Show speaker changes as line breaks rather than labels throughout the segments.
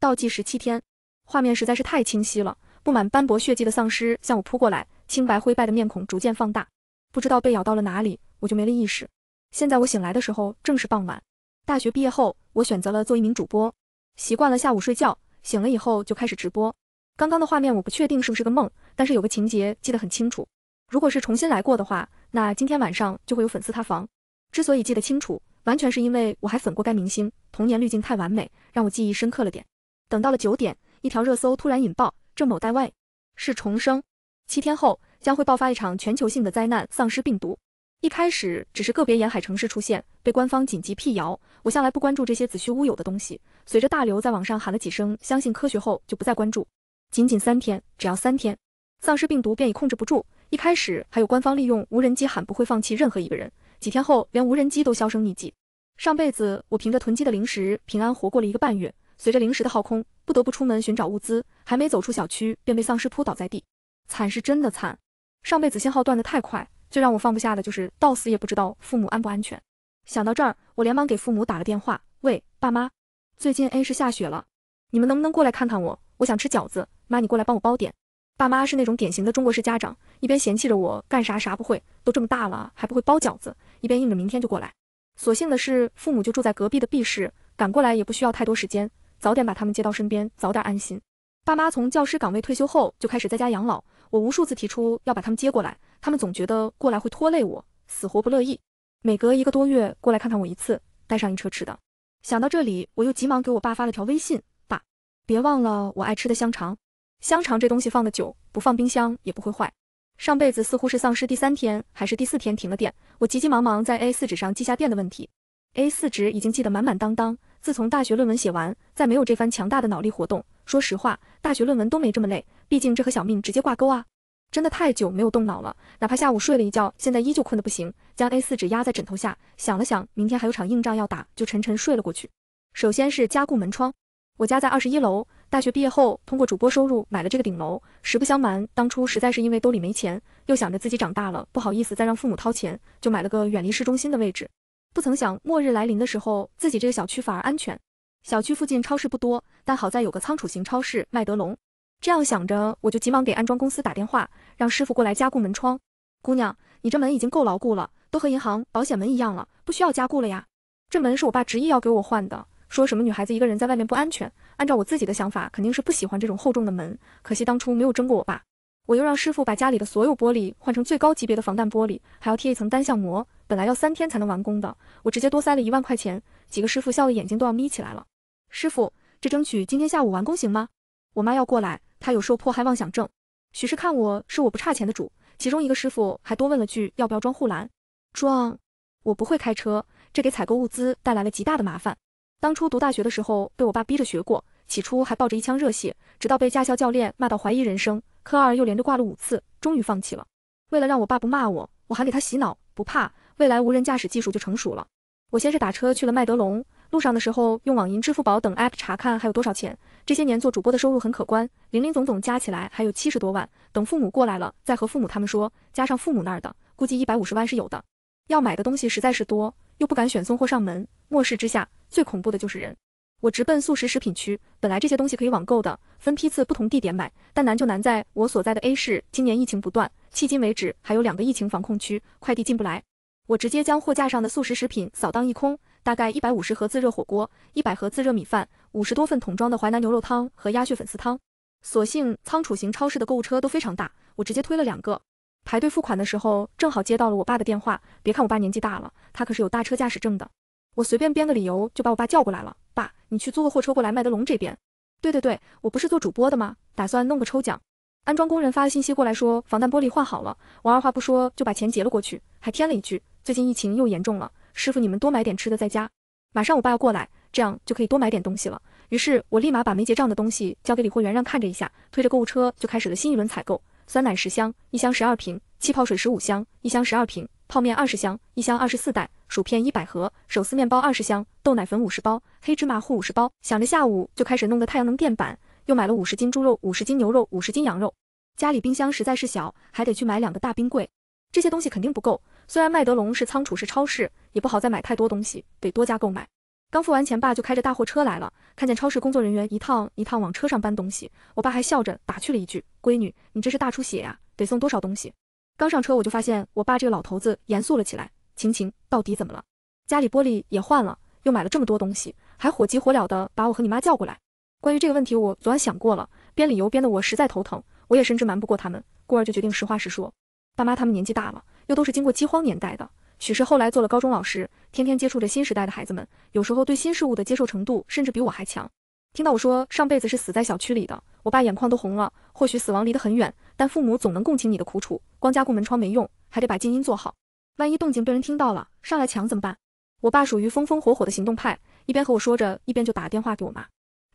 倒计时七天，画面实在是太清晰了。布满斑驳血迹的丧尸向我扑过来，青白灰败的面孔逐渐放大。不知道被咬到了哪里，我就没了意识。现在我醒来的时候正是傍晚。大学毕业后，我选择了做一名主播，习惯了下午睡觉，醒了以后就开始直播。刚刚的画面我不确定是不是个梦，但是有个情节记得很清楚。如果是重新来过的话，那今天晚上就会有粉丝塌房。之所以记得清楚，完全是因为我还粉过该明星，童年滤镜太完美，让我记忆深刻了点。等到了九点，一条热搜突然引爆，郑某代外是重生。七天后将会爆发一场全球性的灾难——丧尸病毒。一开始只是个别沿海城市出现，被官方紧急辟谣。我向来不关注这些子虚乌有的东西。随着大刘在网上喊了几声“相信科学”后，就不再关注。仅仅三天，只要三天，丧尸病毒便已控制不住。一开始还有官方利用无人机喊不会放弃任何一个人，几天后连无人机都销声匿迹。上辈子我凭着囤积的零食平安活过了一个半月。随着零食的耗空，不得不出门寻找物资，还没走出小区，便被丧尸扑倒在地，惨是真的惨。上辈子信号断的太快，最让我放不下的就是到死也不知道父母安不安全。想到这儿，我连忙给父母打了电话。喂，爸妈，最近 A 市下雪了，你们能不能过来看看我？我想吃饺子，妈，你过来帮我包点。爸妈是那种典型的中国式家长，一边嫌弃着我干啥啥不会，都这么大了还不会包饺子，一边硬着明天就过来。所幸的是，父母就住在隔壁的 B 市，赶过来也不需要太多时间。早点把他们接到身边，早点安心。爸妈从教师岗位退休后就开始在家养老，我无数次提出要把他们接过来，他们总觉得过来会拖累我，死活不乐意。每隔一个多月过来看看我一次，带上一车吃的。想到这里，我又急忙给我爸发了条微信：爸，别忘了我爱吃的香肠。香肠这东西放的久，不放冰箱也不会坏。上辈子似乎是丧尸第三天还是第四天停了电，我急急忙忙在 A 四纸上记下电的问题。A 四纸已经记得满满当当。自从大学论文写完，再没有这番强大的脑力活动。说实话，大学论文都没这么累，毕竟这和小命直接挂钩啊！真的太久没有动脑了，哪怕下午睡了一觉，现在依旧困得不行。将 A 四纸压在枕头下，想了想，明天还有场硬仗要打，就沉沉睡了过去。首先是加固门窗，我家在二十一楼。大学毕业后，通过主播收入买了这个顶楼。实不相瞒，当初实在是因为兜里没钱，又想着自己长大了，不好意思再让父母掏钱，就买了个远离市中心的位置。不曾想末日来临的时候，自己这个小区反而安全。小区附近超市不多，但好在有个仓储型超市麦德龙。这样想着，我就急忙给安装公司打电话，让师傅过来加固门窗。姑娘，你这门已经够牢固了，都和银行保险门一样了，不需要加固了呀。这门是我爸执意要给我换的，说什么女孩子一个人在外面不安全。按照我自己的想法，肯定是不喜欢这种厚重的门，可惜当初没有争过我爸。我又让师傅把家里的所有玻璃换成最高级别的防弹玻璃，还要贴一层单向膜。本来要三天才能完工的，我直接多塞了一万块钱。几个师傅笑的眼睛都要眯起来了。师傅，这争取今天下午完工行吗？我妈要过来，她有受迫害妄想症。许是看我是我不差钱的主，其中一个师傅还多问了句要不要装护栏。装，我不会开车，这给采购物资带来了极大的麻烦。当初读大学的时候被我爸逼着学过，起初还抱着一腔热血，直到被驾校教练骂到怀疑人生。科二又连着挂了五次，终于放弃了。为了让我爸不骂我，我还给他洗脑，不怕，未来无人驾驶技术就成熟了。我先是打车去了麦德龙，路上的时候用网银、支付宝等 app 查看还有多少钱。这些年做主播的收入很可观，零零总总加起来还有七十多万。等父母过来了，再和父母他们说，加上父母那儿的，估计一百五十万是有的。要买的东西实在是多，又不敢选送货上门。末世之下，最恐怖的就是人。我直奔速食食品区，本来这些东西可以网购的，分批次、不同地点买，但难就难在我所在的 A 市今年疫情不断，迄今为止还有两个疫情防控区，快递进不来。我直接将货架上的速食食品扫荡一空，大概一百五十盒自热火锅，一百盒自热米饭，五十多份桶装的淮南牛肉汤和鸭血粉丝汤。所幸仓储型超市的购物车都非常大，我直接推了两个。排队付款的时候，正好接到了我爸的电话。别看我爸年纪大了，他可是有大车驾驶证的。我随便编个理由就把我爸叫过来了。爸，你去租个货车过来麦德龙这边。对对对，我不是做主播的吗？打算弄个抽奖。安装工人发了信息过来，说防弹玻璃换好了。我二话不说就把钱结了过去，还添了一句，最近疫情又严重了，师傅你们多买点吃的在家。马上我爸要过来，这样就可以多买点东西了。于是我立马把没结账的东西交给理货员让看着一下，推着购物车就开始了新一轮采购。酸奶十箱，一箱十二瓶；气泡水十五箱，一箱十二瓶。泡面二十箱，一箱二十四袋；薯片一百盒；手撕面包二十箱；豆奶粉五十包；黑芝麻糊五十包。想着下午就开始弄个太阳能电板，又买了五十斤猪肉、五十斤牛肉、五十斤羊肉。家里冰箱实在是小，还得去买两个大冰柜。这些东西肯定不够，虽然麦德龙是仓储式超市，也不好再买太多东西，得多加购买。刚付完钱，爸就开着大货车来了，看见超市工作人员一趟一趟往车上搬东西，我爸还笑着打趣了一句：“闺女，你这是大出血呀，得送多少东西？”刚上车，我就发现我爸这个老头子严肃了起来。晴晴，到底怎么了？家里玻璃也换了，又买了这么多东西，还火急火燎地把我和你妈叫过来。关于这个问题，我昨晚想过了，编理由编得我实在头疼。我也深知瞒不过他们，故而就决定实话实说。爸妈他们年纪大了，又都是经过饥荒年代的，许是后来做了高中老师，天天接触着新时代的孩子们，有时候对新事物的接受程度甚至比我还强。听到我说上辈子是死在小区里的。我爸眼眶都红了，或许死亡离得很远，但父母总能共情你的苦楚。光加固门窗没用，还得把静音做好，万一动静被人听到了，上来抢怎么办？我爸属于风风火火的行动派，一边和我说着，一边就打电话给我妈。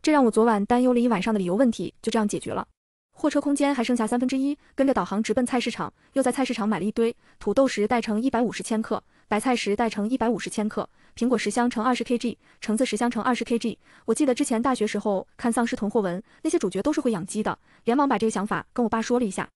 这让我昨晚担忧了一晚上的理由问题就这样解决了。货车空间还剩下三分之一，跟着导航直奔菜市场，又在菜市场买了一堆土豆，十袋成一百五十千克，白菜十袋成一百五十千克。苹果十箱乘二十 kg，橙子十箱乘二十 kg。我记得之前大学时候看丧尸囤货文，那些主角都是会养鸡的，连忙把这个想法跟我爸说了一下。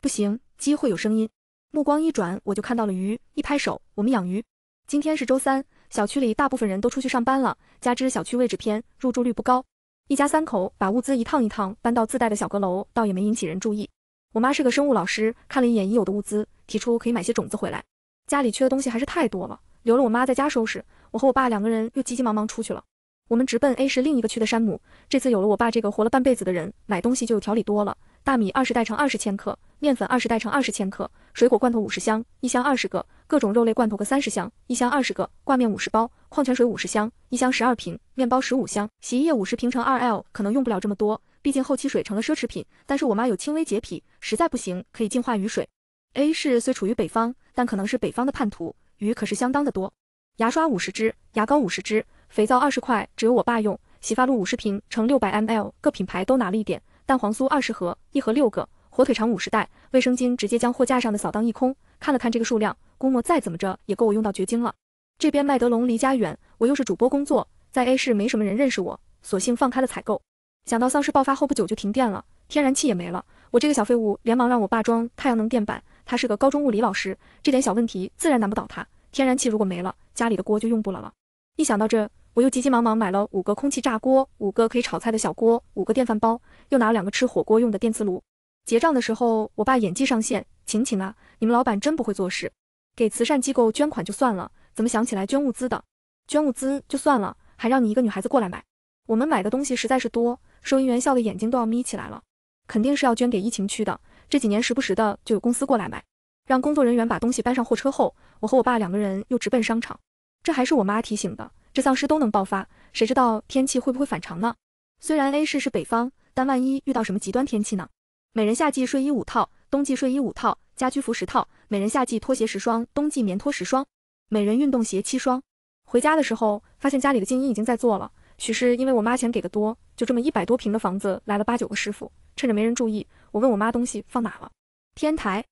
不行，鸡会有声音。目光一转，我就看到了鱼，一拍手，我们养鱼。今天是周三，小区里大部分人都出去上班了，加之小区位置偏，入住率不高。一家三口把物资一趟一趟搬到自带的小阁楼，倒也没引起人注意。我妈是个生物老师，看了一眼已有的物资，提出可以买些种子回来。家里缺的东西还是太多了，留了我妈在家收拾。我和我爸两个人又急急忙忙出去了，我们直奔 A 市另一个区的山姆。这次有了我爸这个活了半辈子的人，买东西就有条理多了。大米二十袋乘二十千克，面粉二十袋乘二十千克，水果罐头五十箱，一箱二十个，各种肉类罐头各三十箱，一箱二十个，挂面五十包，矿泉水五十箱，一箱十二瓶，面包十五箱，洗衣液五十瓶乘二 L，可能用不了这么多，毕竟后期水成了奢侈品。但是我妈有轻微洁癖，实在不行可以净化雨水。A 市虽处于北方，但可能是北方的叛徒，鱼可是相当的多。牙刷五十支，牙膏五十支，肥皂二十块，只有我爸用。洗发露五十瓶，乘六百 mL，各品牌都拿了一点。蛋黄酥二十盒，一盒六个。火腿肠五十袋，卫生巾直接将货架上的扫荡一空。看了看这个数量，估摸再怎么着也够我用到绝经了。这边麦德龙离家远，我又是主播工作，在 A 市没什么人认识我，索性放开了采购。想到丧尸爆发后不久就停电了，天然气也没了，我这个小废物连忙让我爸装太阳能电板，他是个高中物理老师，这点小问题自然难不倒他。天然气如果没了，家里的锅就用不了了。一想到这，我又急急忙忙买了五个空气炸锅，五个可以炒菜的小锅，五个电饭煲，又拿了两个吃火锅用的电磁炉。结账的时候，我爸演技上线：“晴晴啊，你们老板真不会做事。给慈善机构捐款就算了，怎么想起来捐物资的？捐物资就算了，还让你一个女孩子过来买。我们买的东西实在是多，收银员笑的眼睛都要眯起来了。肯定是要捐给疫情区的。这几年时不时的就有公司过来买。”让工作人员把东西搬上货车后，我和我爸两个人又直奔商场。这还是我妈提醒的，这丧尸都能爆发，谁知道天气会不会反常呢？虽然 A 市是北方，但万一遇到什么极端天气呢？每人夏季睡衣五套，冬季睡衣五套，家居服十套，每人夏季拖鞋十双，冬季棉拖十双，每人运动鞋七双。回家的时候，发现家里的静音已经在做了。许是因为我妈钱给的多，就这么一百多平的房子来了八九个师傅。趁着没人注意，我问我妈东西放哪了，天台。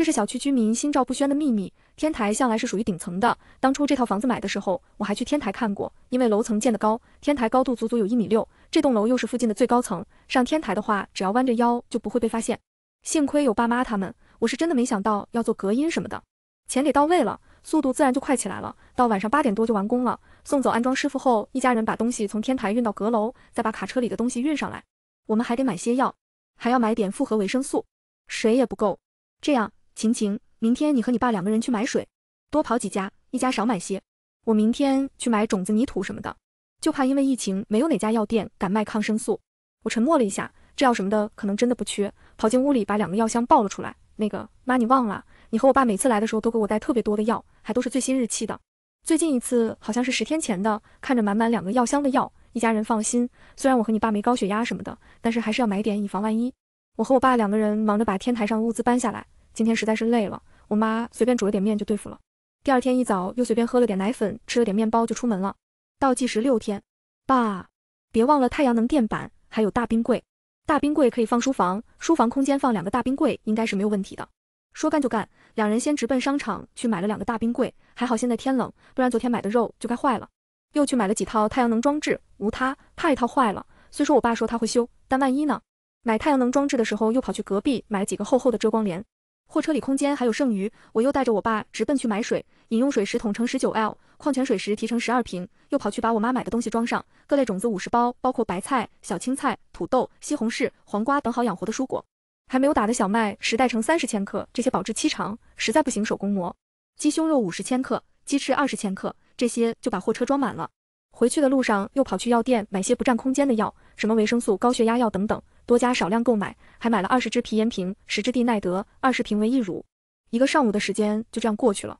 这是小区居民心照不宣的秘密。天台向来是属于顶层的。当初这套房子买的时候，我还去天台看过，因为楼层建的高，天台高度足足有一米六。这栋楼又是附近的最高层，上天台的话，只要弯着腰就不会被发现。幸亏有爸妈他们，我是真的没想到要做隔音什么的。钱给到位了，速度自然就快起来了。到晚上八点多就完工了。送走安装师傅后，一家人把东西从天台运到阁楼，再把卡车里的东西运上来。我们还得买些药，还要买点复合维生素，水也不够。这样。晴晴，明天你和你爸两个人去买水，多跑几家，一家少买些。我明天去买种子、泥土什么的，就怕因为疫情没有哪家药店敢卖抗生素。我沉默了一下，这药什么的可能真的不缺。跑进屋里把两个药箱抱了出来。那个妈，你忘了，你和我爸每次来的时候都给我带特别多的药，还都是最新日期的。最近一次好像是十天前的。看着满满两个药箱的药，一家人放心。虽然我和你爸没高血压什么的，但是还是要买点以防万一。我和我爸两个人忙着把天台上的物资搬下来。今天实在是累了，我妈随便煮了点面就对付了。第二天一早又随便喝了点奶粉，吃了点面包就出门了。倒计时六天，爸，别忘了太阳能电板还有大冰柜。大冰柜可以放书房，书房空间放两个大冰柜应该是没有问题的。说干就干，两人先直奔商场去买了两个大冰柜，还好现在天冷，不然昨天买的肉就该坏了。又去买了几套太阳能装置，无他，怕一套坏了。虽说我爸说他会修，但万一呢？买太阳能装置的时候又跑去隔壁买了几个厚厚的遮光帘。货车里空间还有剩余，我又带着我爸直奔去买水，饮用水十桶乘十九 L，矿泉水时提成十二瓶，又跑去把我妈买的东西装上，各类种子五十包，包括白菜、小青菜、土豆、西红柿、黄瓜等好养活的蔬果，还没有打的小麦十袋乘三十千克，这些保质期长，实在不行手工磨，鸡胸肉五十千克，鸡翅二十千克，这些就把货车装满了。回去的路上，又跑去药店买些不占空间的药，什么维生素、高血压药等等，多加少量购买，还买了二十支皮炎平、十支地奈德、二十瓶维 E 乳。一个上午的时间就这样过去了，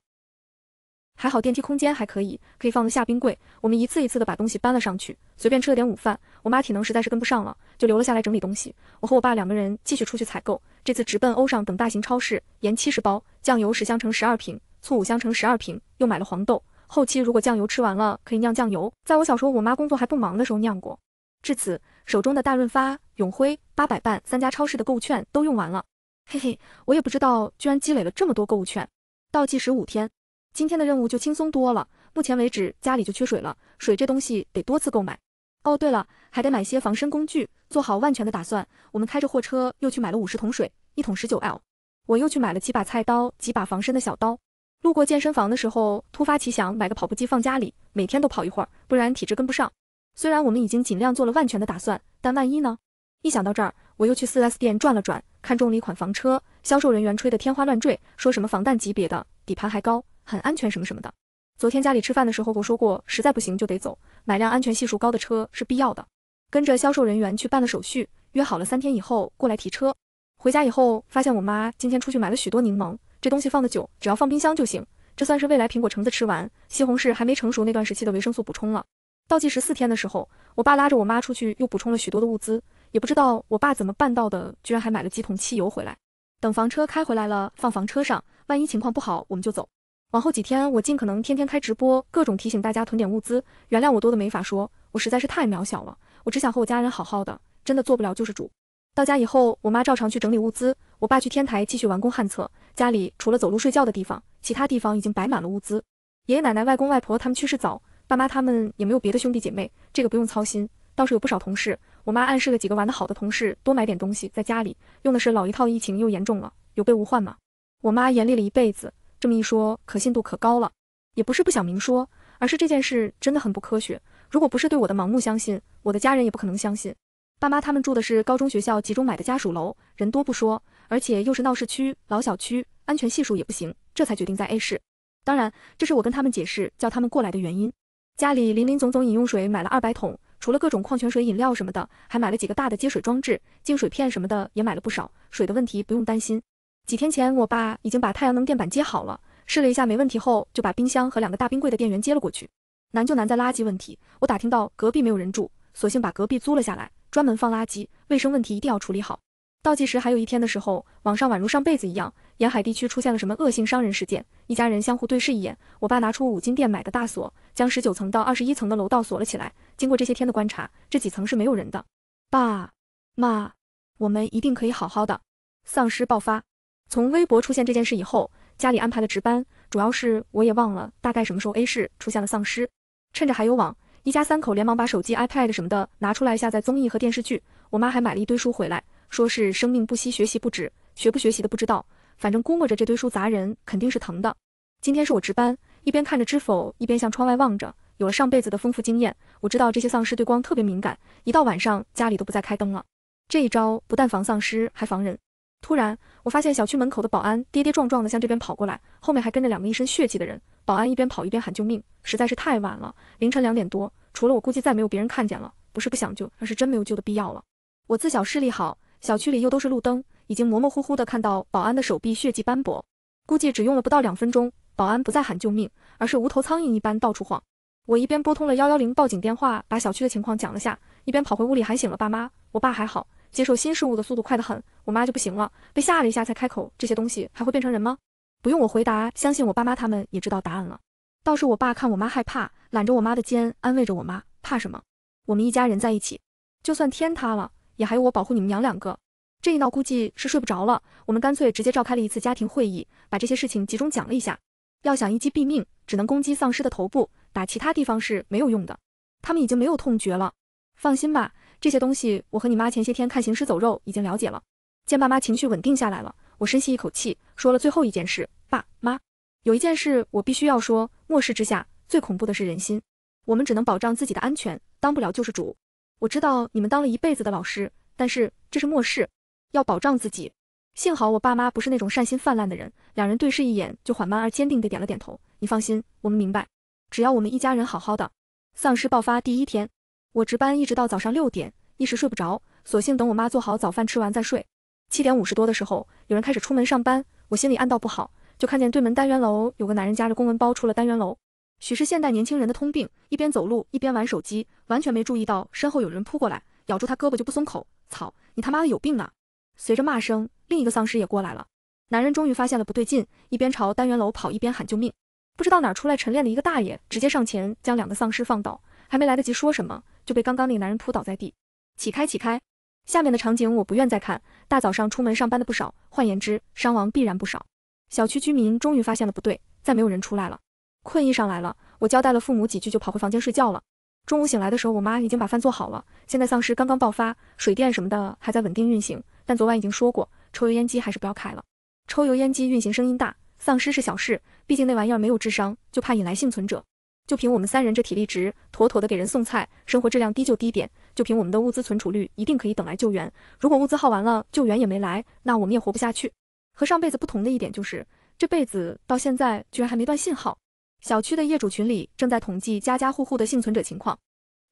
还好电梯空间还可以，可以放得下冰柜。我们一次一次的把东西搬了上去，随便吃了点午饭。我妈体能实在是跟不上了，就留了下来整理东西。我和我爸两个人继续出去采购，这次直奔欧尚等大型超市，盐七十包，酱油十箱乘十二瓶，醋五箱乘十二瓶，又买了黄豆。后期如果酱油吃完了，可以酿酱油。在我小时候，我妈工作还不忙的时候酿过。至此，手中的大润发、永辉、八百伴三家超市的购物券都用完了。嘿嘿，我也不知道居然积累了这么多购物券。倒计时五天，今天的任务就轻松多了。目前为止，家里就缺水了，水这东西得多次购买。哦，对了，还得买些防身工具，做好万全的打算。我们开着货车又去买了五十桶水，一桶十九 L。我又去买了几把菜刀，几把防身的小刀。路过健身房的时候，突发奇想买个跑步机放家里，每天都跑一会儿，不然体质跟不上。虽然我们已经尽量做了万全的打算，但万一呢？一想到这儿，我又去 4S 店转了转，看中了一款房车，销售人员吹得天花乱坠，说什么防弹级别的，底盘还高，很安全什么什么的。昨天家里吃饭的时候，我说过，实在不行就得走，买辆安全系数高的车是必要的。跟着销售人员去办了手续，约好了三天以后过来提车。回家以后，发现我妈今天出去买了许多柠檬。这东西放的久，只要放冰箱就行。这算是未来苹果、橙子吃完，西红柿还没成熟那段时期的维生素补充了。倒计时四天的时候，我爸拉着我妈出去又补充了许多的物资，也不知道我爸怎么办到的，居然还买了几桶汽油回来。等房车开回来了，放房车上，万一情况不好，我们就走。往后几天，我尽可能天天开直播，各种提醒大家囤点物资。原谅我多的没法说，我实在是太渺小了。我只想和我家人好好的，真的做不了救世主。到家以后，我妈照常去整理物资。我爸去天台继续完工旱厕，家里除了走路睡觉的地方，其他地方已经摆满了物资。爷爷奶奶、外公外婆他们去世早，爸妈他们也没有别的兄弟姐妹，这个不用操心。倒是有不少同事，我妈暗示了几个玩得好的同事多买点东西在家里，用的是老一套，疫情又严重了，有备无患嘛。我妈严厉了一辈子，这么一说可信度可高了。也不是不想明说，而是这件事真的很不科学。如果不是对我的盲目相信，我的家人也不可能相信。爸妈他们住的是高中学校集中买的家属楼，人多不说。而且又是闹市区老小区，安全系数也不行，这才决定在 A 市。当然，这是我跟他们解释叫他们过来的原因。家里林林总总饮用水买了二百桶，除了各种矿泉水、饮料什么的，还买了几个大的接水装置、净水片什么的也买了不少。水的问题不用担心。几天前，我爸已经把太阳能电板接好了，试了一下没问题后，就把冰箱和两个大冰柜的电源接了过去。难就难在垃圾问题。我打听到隔壁没有人住，索性把隔壁租了下来，专门放垃圾。卫生问题一定要处理好。倒计时还有一天的时候，网上宛如上辈子一样，沿海地区出现了什么恶性伤人事件。一家人相互对视一眼，我爸拿出五金店买的大锁，将十九层到二十一层的楼道锁了起来。经过这些天的观察，这几层是没有人的。爸妈，我们一定可以好好的。丧尸爆发，从微博出现这件事以后，家里安排了值班，主要是我也忘了大概什么时候 A 市出现了丧尸。趁着还有网，一家三口连忙把手机、iPad 什么的拿出来下载综艺和电视剧。我妈还买了一堆书回来。说是生命不息，学习不止。学不学习的不知道，反正估摸着这堆书砸人肯定是疼的。今天是我值班，一边看着知否，一边向窗外望着。有了上辈子的丰富经验，我知道这些丧尸对光特别敏感，一到晚上家里都不再开灯了。这一招不但防丧尸，还防人。突然，我发现小区门口的保安跌跌撞撞地向这边跑过来，后面还跟着两个一身血迹的人。保安一边跑一边喊救命，实在是太晚了，凌晨两点多，除了我估计再没有别人看见了。不是不想救，而是真没有救的必要了。我自小视力好。小区里又都是路灯，已经模模糊糊的看到保安的手臂血迹斑驳，估计只用了不到两分钟，保安不再喊救命，而是无头苍蝇一般到处晃。我一边拨通了幺幺零报警电话，把小区的情况讲了下，一边跑回屋里喊醒了爸妈。我爸还好，接受新事物的速度快得很，我妈就不行了，被吓了一下才开口：这些东西还会变成人吗？不用我回答，相信我爸妈他们也知道答案了。倒是我爸看我妈害怕，揽着我妈的肩，安慰着我妈：怕什么？我们一家人在一起，就算天塌了。也还有我保护你们娘两个，这一闹估计是睡不着了。我们干脆直接召开了一次家庭会议，把这些事情集中讲了一下。要想一击毙命，只能攻击丧尸的头部，打其他地方是没有用的。他们已经没有痛觉了。放心吧，这些东西我和你妈前些天看《行尸走肉》已经了解了。见爸妈情绪稳定下来了，我深吸一口气，说了最后一件事：爸妈，有一件事我必须要说，末世之下最恐怖的是人心，我们只能保障自己的安全，当不了救世主。我知道你们当了一辈子的老师，但是这是末世，要保障自己。幸好我爸妈不是那种善心泛滥的人，两人对视一眼，就缓慢而坚定地点了点头。你放心，我们明白，只要我们一家人好好的。丧尸爆发第一天，我值班一直到早上六点，一时睡不着，索性等我妈做好早饭吃完再睡。七点五十多的时候，有人开始出门上班，我心里暗道不好，就看见对门单元楼有个男人夹着公文包出了单元楼。许是现代年轻人的通病，一边走路一边玩手机，完全没注意到身后有人扑过来，咬住他胳膊就不松口。操，你他妈的有病啊！随着骂声，另一个丧尸也过来了。男人终于发现了不对劲，一边朝单元楼跑，一边喊救命。不知道哪出来晨练的一个大爷，直接上前将两个丧尸放倒，还没来得及说什么，就被刚刚那个男人扑倒在地。起开起开！下面的场景我不愿再看。大早上出门上班的不少，换言之，伤亡必然不少。小区居民终于发现了不对，再没有人出来了。困意上来了，我交代了父母几句，就跑回房间睡觉了。中午醒来的时候，我妈已经把饭做好了。现在丧尸刚刚爆发，水电什么的还在稳定运行，但昨晚已经说过，抽油烟机还是不要开了。抽油烟机运行声音大，丧尸是小事，毕竟那玩意儿没有智商，就怕引来幸存者。就凭我们三人这体力值，妥妥的给人送菜，生活质量低就低点。就凭我们的物资存储率，一定可以等来救援。如果物资耗完了，救援也没来，那我们也活不下去。和上辈子不同的一点就是，这辈子到现在居然还没断信号。小区的业主群里正在统计家家户户的幸存者情况。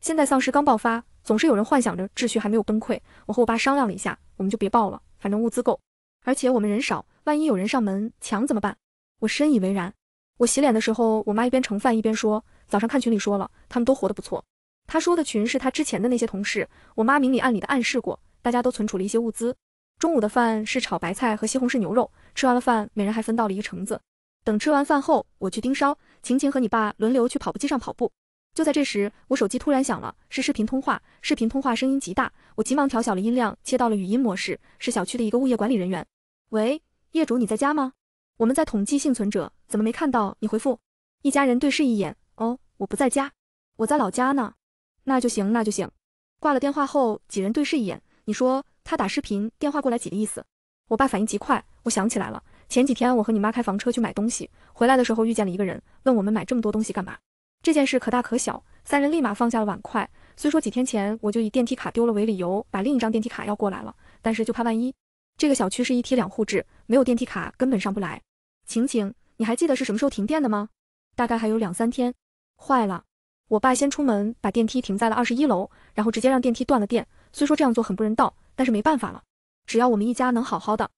现在丧尸刚爆发，总是有人幻想着秩序还没有崩溃。我和我爸商量了一下，我们就别报了，反正物资够，而且我们人少，万一有人上门抢怎么办？我深以为然。我洗脸的时候，我妈一边盛饭一边说，早上看群里说了，他们都活得不错。她说的群是她之前的那些同事。我妈明里暗里的暗示过，大家都存储了一些物资。中午的饭是炒白菜和西红柿牛肉，吃完了饭，每人还分到了一个橙子。等吃完饭后，我去盯梢。晴晴和你爸轮流去跑步机上跑步。就在这时，我手机突然响了，是视频通话。视频通话声音极大，我急忙调小了音量，切到了语音模式。是小区的一个物业管理人员。喂，业主，你在家吗？我们在统计幸存者，怎么没看到你回复？一家人对视一眼。哦，我不在家，我在老家呢。那就行，那就行。挂了电话后，几人对视一眼。你说他打视频电话过来几个意思？我爸反应极快，我想起来了。前几天我和你妈开房车去买东西，回来的时候遇见了一个人，问我们买这么多东西干嘛。这件事可大可小，三人立马放下了碗筷。虽说几天前我就以电梯卡丢了为理由把另一张电梯卡要过来了，但是就怕万一。这个小区是一梯两户制，没有电梯卡根本上不来。晴晴，你还记得是什么时候停电的吗？大概还有两三天。坏了，我爸先出门把电梯停在了二十一楼，然后直接让电梯断了电。虽说这样做很不人道，但是没办法了。只要我们一家能好好的。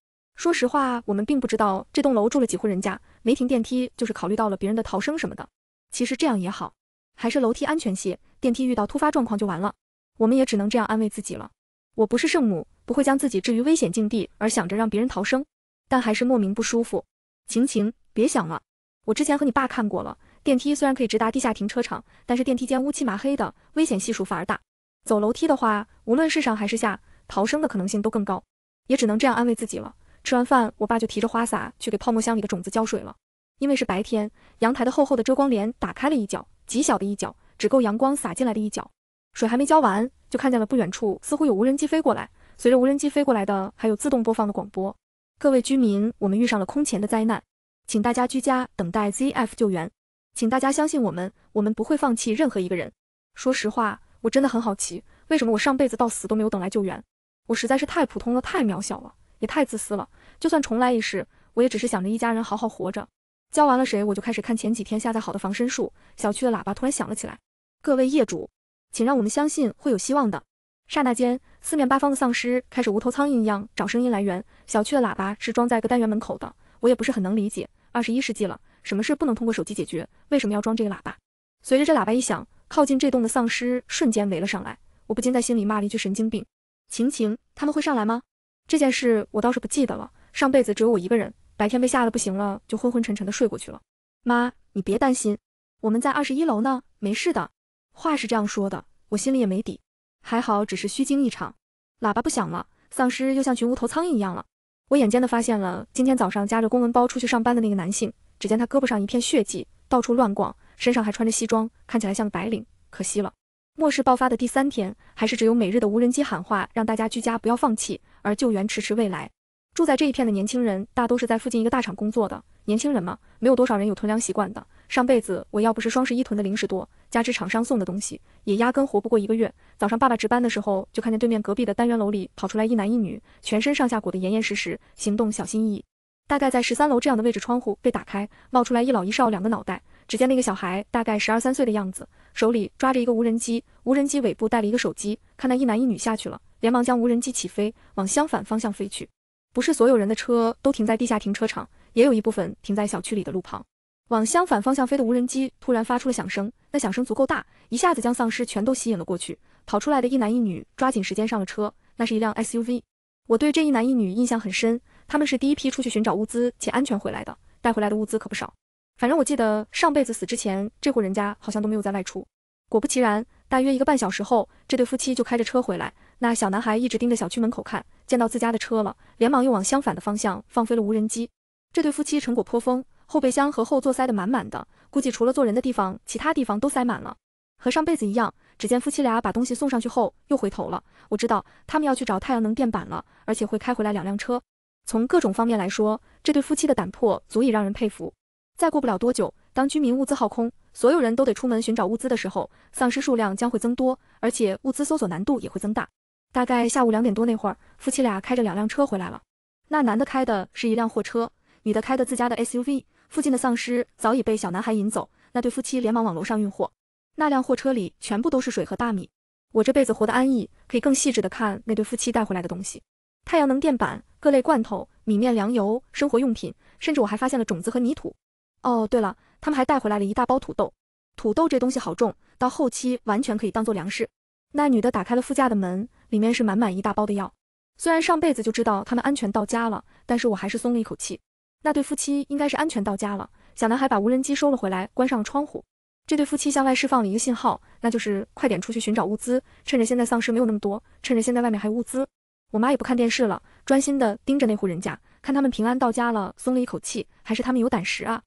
说实话，我们并不知道这栋楼住了几户人家，没停电梯就是考虑到了别人的逃生什么的。其实这样也好，还是楼梯安全些，电梯遇到突发状况就完了。我们也只能这样安慰自己了。我不是圣母，不会将自己置于危险境地而想着让别人逃生，但还是莫名不舒服。晴晴，别想了，我之前和你爸看过了，电梯虽然可以直达地下停车场，但是电梯间乌漆麻黑的，危险系数反而大。走楼梯的话，无论是上还是下，逃生的可能性都更高，也只能这样安慰自己了。吃完饭，我爸就提着花洒去给泡沫箱里的种子浇水了。因为是白天，阳台的厚厚的遮光帘打开了一角，极小的一角，只够阳光洒进来的一角。水还没浇完，就看见了不远处似乎有无人机飞过来。随着无人机飞过来的，还有自动播放的广播：“各位居民，我们遇上了空前的灾难，请大家居家等待 ZF 救援，请大家相信我们，我们不会放弃任何一个人。”说实话，我真的很好奇，为什么我上辈子到死都没有等来救援？我实在是太普通了，太渺小了。也太自私了！就算重来一世，我也只是想着一家人好好活着。教完了谁，我就开始看前几天下载好的防身术。小区的喇叭突然响了起来：“各位业主，请让我们相信会有希望的。”刹那间，四面八方的丧尸开始无头苍蝇一样找声音来源。小区的喇叭是装在各单元门口的，我也不是很能理解，二十一世纪了，什么事不能通过手机解决？为什么要装这个喇叭？随着这喇叭一响，靠近这栋的丧尸瞬间围了上来，我不禁在心里骂了一句神经病。晴晴，他们会上来吗？这件事我倒是不记得了，上辈子只有我一个人，白天被吓得不行了，就昏昏沉沉的睡过去了。妈，你别担心，我们在二十一楼呢，没事的。话是这样说的，我心里也没底，还好只是虚惊一场。喇叭不响了，丧尸又像群无头苍蝇一样了。我眼尖的发现了，今天早上夹着公文包出去上班的那个男性，只见他胳膊上一片血迹，到处乱逛，身上还穿着西装，看起来像个白领，可惜了。末世爆发的第三天，还是只有每日的无人机喊话，让大家居家不要放弃。而救援迟迟未来。住在这一片的年轻人大都是在附近一个大厂工作的年轻人嘛，没有多少人有囤粮习惯的。上辈子我要不是双十一囤的零食多，加之厂商送的东西，也压根活不过一个月。早上爸爸值班的时候，就看见对面隔壁的单元楼里跑出来一男一女，全身上下裹得严严实实，行动小心翼翼。大概在十三楼这样的位置，窗户被打开，冒出来一老一少两个脑袋。只见那个小孩大概十二三岁的样子，手里抓着一个无人机，无人机尾部带了一个手机。看那一男一女下去了。连忙将无人机起飞，往相反方向飞去。不是所有人的车都停在地下停车场，也有一部分停在小区里的路旁。往相反方向飞的无人机突然发出了响声，那响声足够大，一下子将丧尸全都吸引了过去。跑出来的一男一女抓紧时间上了车，那是一辆 SUV。我对这一男一女印象很深，他们是第一批出去寻找物资且安全回来的，带回来的物资可不少。反正我记得上辈子死之前，这户人家好像都没有再外出。果不其然，大约一个半小时后，这对夫妻就开着车回来。那小男孩一直盯着小区门口看，见到自家的车了，连忙又往相反的方向放飞了无人机。这对夫妻成果颇丰，后备箱和后座塞得满满的，估计除了坐人的地方，其他地方都塞满了。和上辈子一样，只见夫妻俩把东西送上去后又回头了。我知道他们要去找太阳能电板了，而且会开回来两辆车。从各种方面来说，这对夫妻的胆魄足以让人佩服。再过不了多久，当居民物资耗空，所有人都得出门寻找物资的时候，丧尸数量将会增多，而且物资搜索难度也会增大。大概下午两点多那会儿，夫妻俩开着两辆车回来了。那男的开的是一辆货车，女的开的自家的 SUV。附近的丧尸早已被小男孩引走，那对夫妻连忙往楼上运货。那辆货车里全部都是水和大米。我这辈子活得安逸，可以更细致的看那对夫妻带回来的东西：太阳能电板、各类罐头、米面粮油、生活用品，甚至我还发现了种子和泥土。哦，对了，他们还带回来了一大包土豆。土豆这东西好重，到后期完全可以当做粮食。那女的打开了副驾的门。里面是满满一大包的药，虽然上辈子就知道他们安全到家了，但是我还是松了一口气。那对夫妻应该是安全到家了。小男孩把无人机收了回来，关上了窗户。这对夫妻向外释放了一个信号，那就是快点出去寻找物资，趁着现在丧尸没有那么多，趁着现在外面还有物资。我妈也不看电视了，专心的盯着那户人家，看他们平安到家了，松了一口气。还是他们有胆识啊！